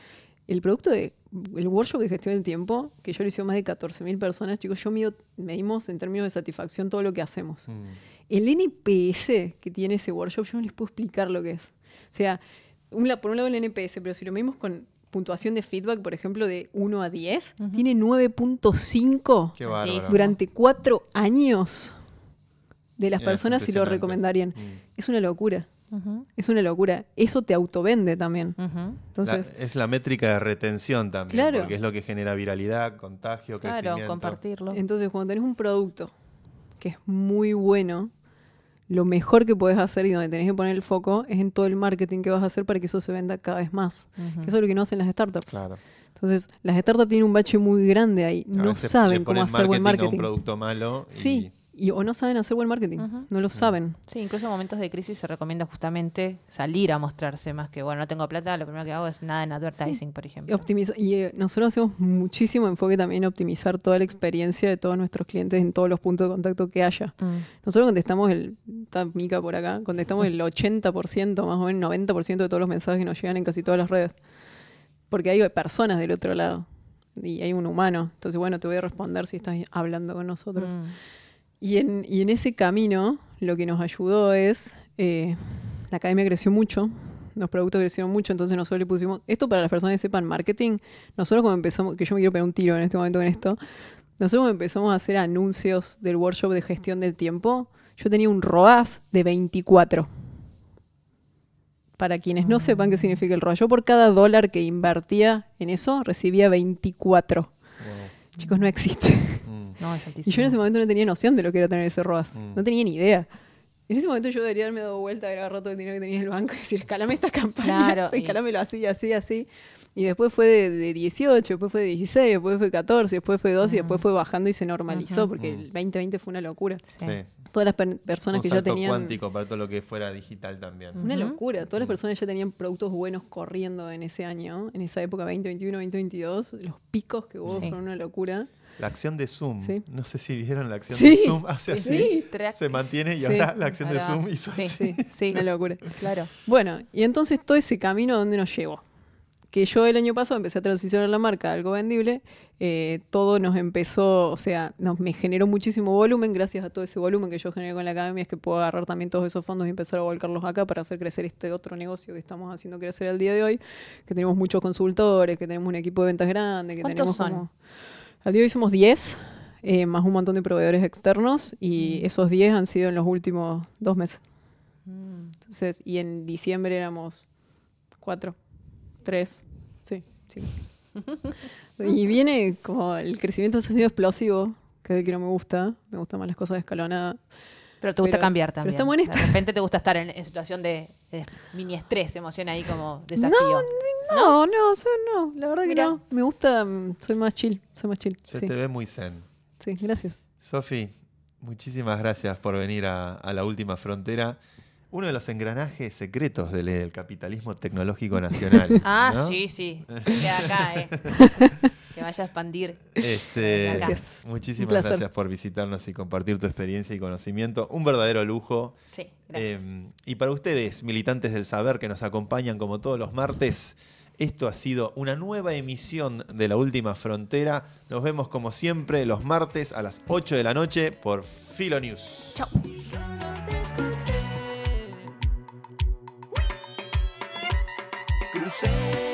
El producto de el workshop de gestión del tiempo, que yo lo hice más de 14.000 personas, chicos, yo medimos en términos de satisfacción todo lo que hacemos. Mm. El NPS que tiene ese workshop, yo no les puedo explicar lo que es. O sea, un, por un lado el NPS, pero si lo medimos con puntuación de feedback, por ejemplo, de 1 a 10, tiene 9.5 durante cuatro años de las personas si lo recomendarían. Mm. Es una locura. Es una locura. Eso te autovende también. Entonces, es la métrica de retención también, claro. porque es lo que genera viralidad, contagio, claro, compartirlo. Entonces, cuando tenés un producto que es muy bueno, lo mejor que puedes hacer y donde tenés que poner el foco es en todo el marketing que vas a hacer para que eso se venda cada vez más. que eso es lo que no hacen las startups. Claro. Entonces, las startups tienen un bache muy grande ahí. no saben cómo hacer buen marketing. A un producto malo. Y... Sí o no saben hacer buen marketing, no lo mm. saben. Sí, incluso en momentos de crisis se recomienda justamente salir a mostrarse más que, bueno, no tengo plata, lo primero que hago es nada en advertising, por ejemplo. Optimiza y eh, nosotros hacemos muchísimo enfoque también en optimizar toda la experiencia de todos nuestros clientes en todos los puntos de contacto que haya. Mm. Nosotros contestamos el, está Mica por acá, contestamos el 80%, más o menos 90% de todos los mensajes que nos llegan en casi todas las redes. Porque hay personas del otro lado y hay un humano. Entonces, bueno, te voy a responder si estás hablando con nosotros. Mm. Y en, ese camino lo que nos ayudó es, eh, la academia creció mucho, los productos crecieron mucho, entonces nosotros le pusimos, esto para las personas que sepan marketing, nosotros como empezamos, que yo me quiero pegar un tiro en este momento con esto, nosotros como empezamos a hacer anuncios del workshop de gestión del tiempo, yo tenía un ROAS de 24. Para quienes no ah. sepan qué significa el ROAS, yo por cada dólar que invertía en eso recibía 24. Chicos, no existe. Mm. Y yo en ese momento no tenía noción de lo que era tener ese ROAS. Mm. No tenía ni idea. En ese momento yo debería haberme dado vuelta, a agarrado todo el dinero que tenía en el banco y decir, escalame esta campaña, escalámelo así, así, así. Y después fue de, 18, después fue de 16, después fue 14, después fue 12 y después mm. fue bajando y se normalizó porque el 2020 mm. fue una locura. Todas las personas que ya tenían... cuántico para todo lo que fuera digital también. Una locura. Todas las personas ya tenían productos buenos corriendo en ese año, en esa época 2021, 2022. Los picos que hubo fueron una locura. La acción de Zoom. No sé si vieron la acción de Zoom. Hace así. se mantiene y ahora la acción de Zoom hizo sí, así. Sí, sí, una locura. Claro. Bueno, y entonces todo ese camino dónde nos llevó. Que yo el año pasado empecé a transicionar la marca algo vendible. Eh, todo nos empezó, o sea, nos, me generó muchísimo volumen. Gracias a todo ese volumen que yo generé con la academia, es que puedo agarrar también todos esos fondos y empezar a volcarlos acá para hacer crecer este otro negocio que estamos haciendo crecer al día de hoy. Que tenemos muchos consultores, que tenemos un equipo de ventas grande, que tenemos. Como, al día de hoy somos 10, eh, más un montón de proveedores externos, y mm. esos 10 han sido en los últimos dos meses. Mm. Entonces, y en diciembre éramos 4, 3, sí, sí. y viene como el crecimiento ha sido explosivo, que es el que no me gusta, me gustan más las cosas escalonadas. Pero te gusta cambiar también. De repente te gusta estar en, situación de, mini estrés, emoción ahí como desafío. No, no, no, no, no la verdad que no. Me gusta, mm, soy más chill, soy más chill. Se te ve muy zen. Sí, gracias. Sofi, muchísimas gracias por venir a La Última Frontera uno de los engranajes secretos del, capitalismo tecnológico nacional. ah, sí, sí. acá, eh. que vaya a expandir. Este, muchísimas gracias por visitarnos y compartir tu experiencia y conocimiento. Un verdadero lujo. Sí, em, gracias. y para ustedes, militantes del saber que nos acompañan como todos los martes, esto ha sido una nueva emisión de La Última Frontera. Nos vemos como siempre los martes a las 8 de la noche por FiloNews. News. Chao. say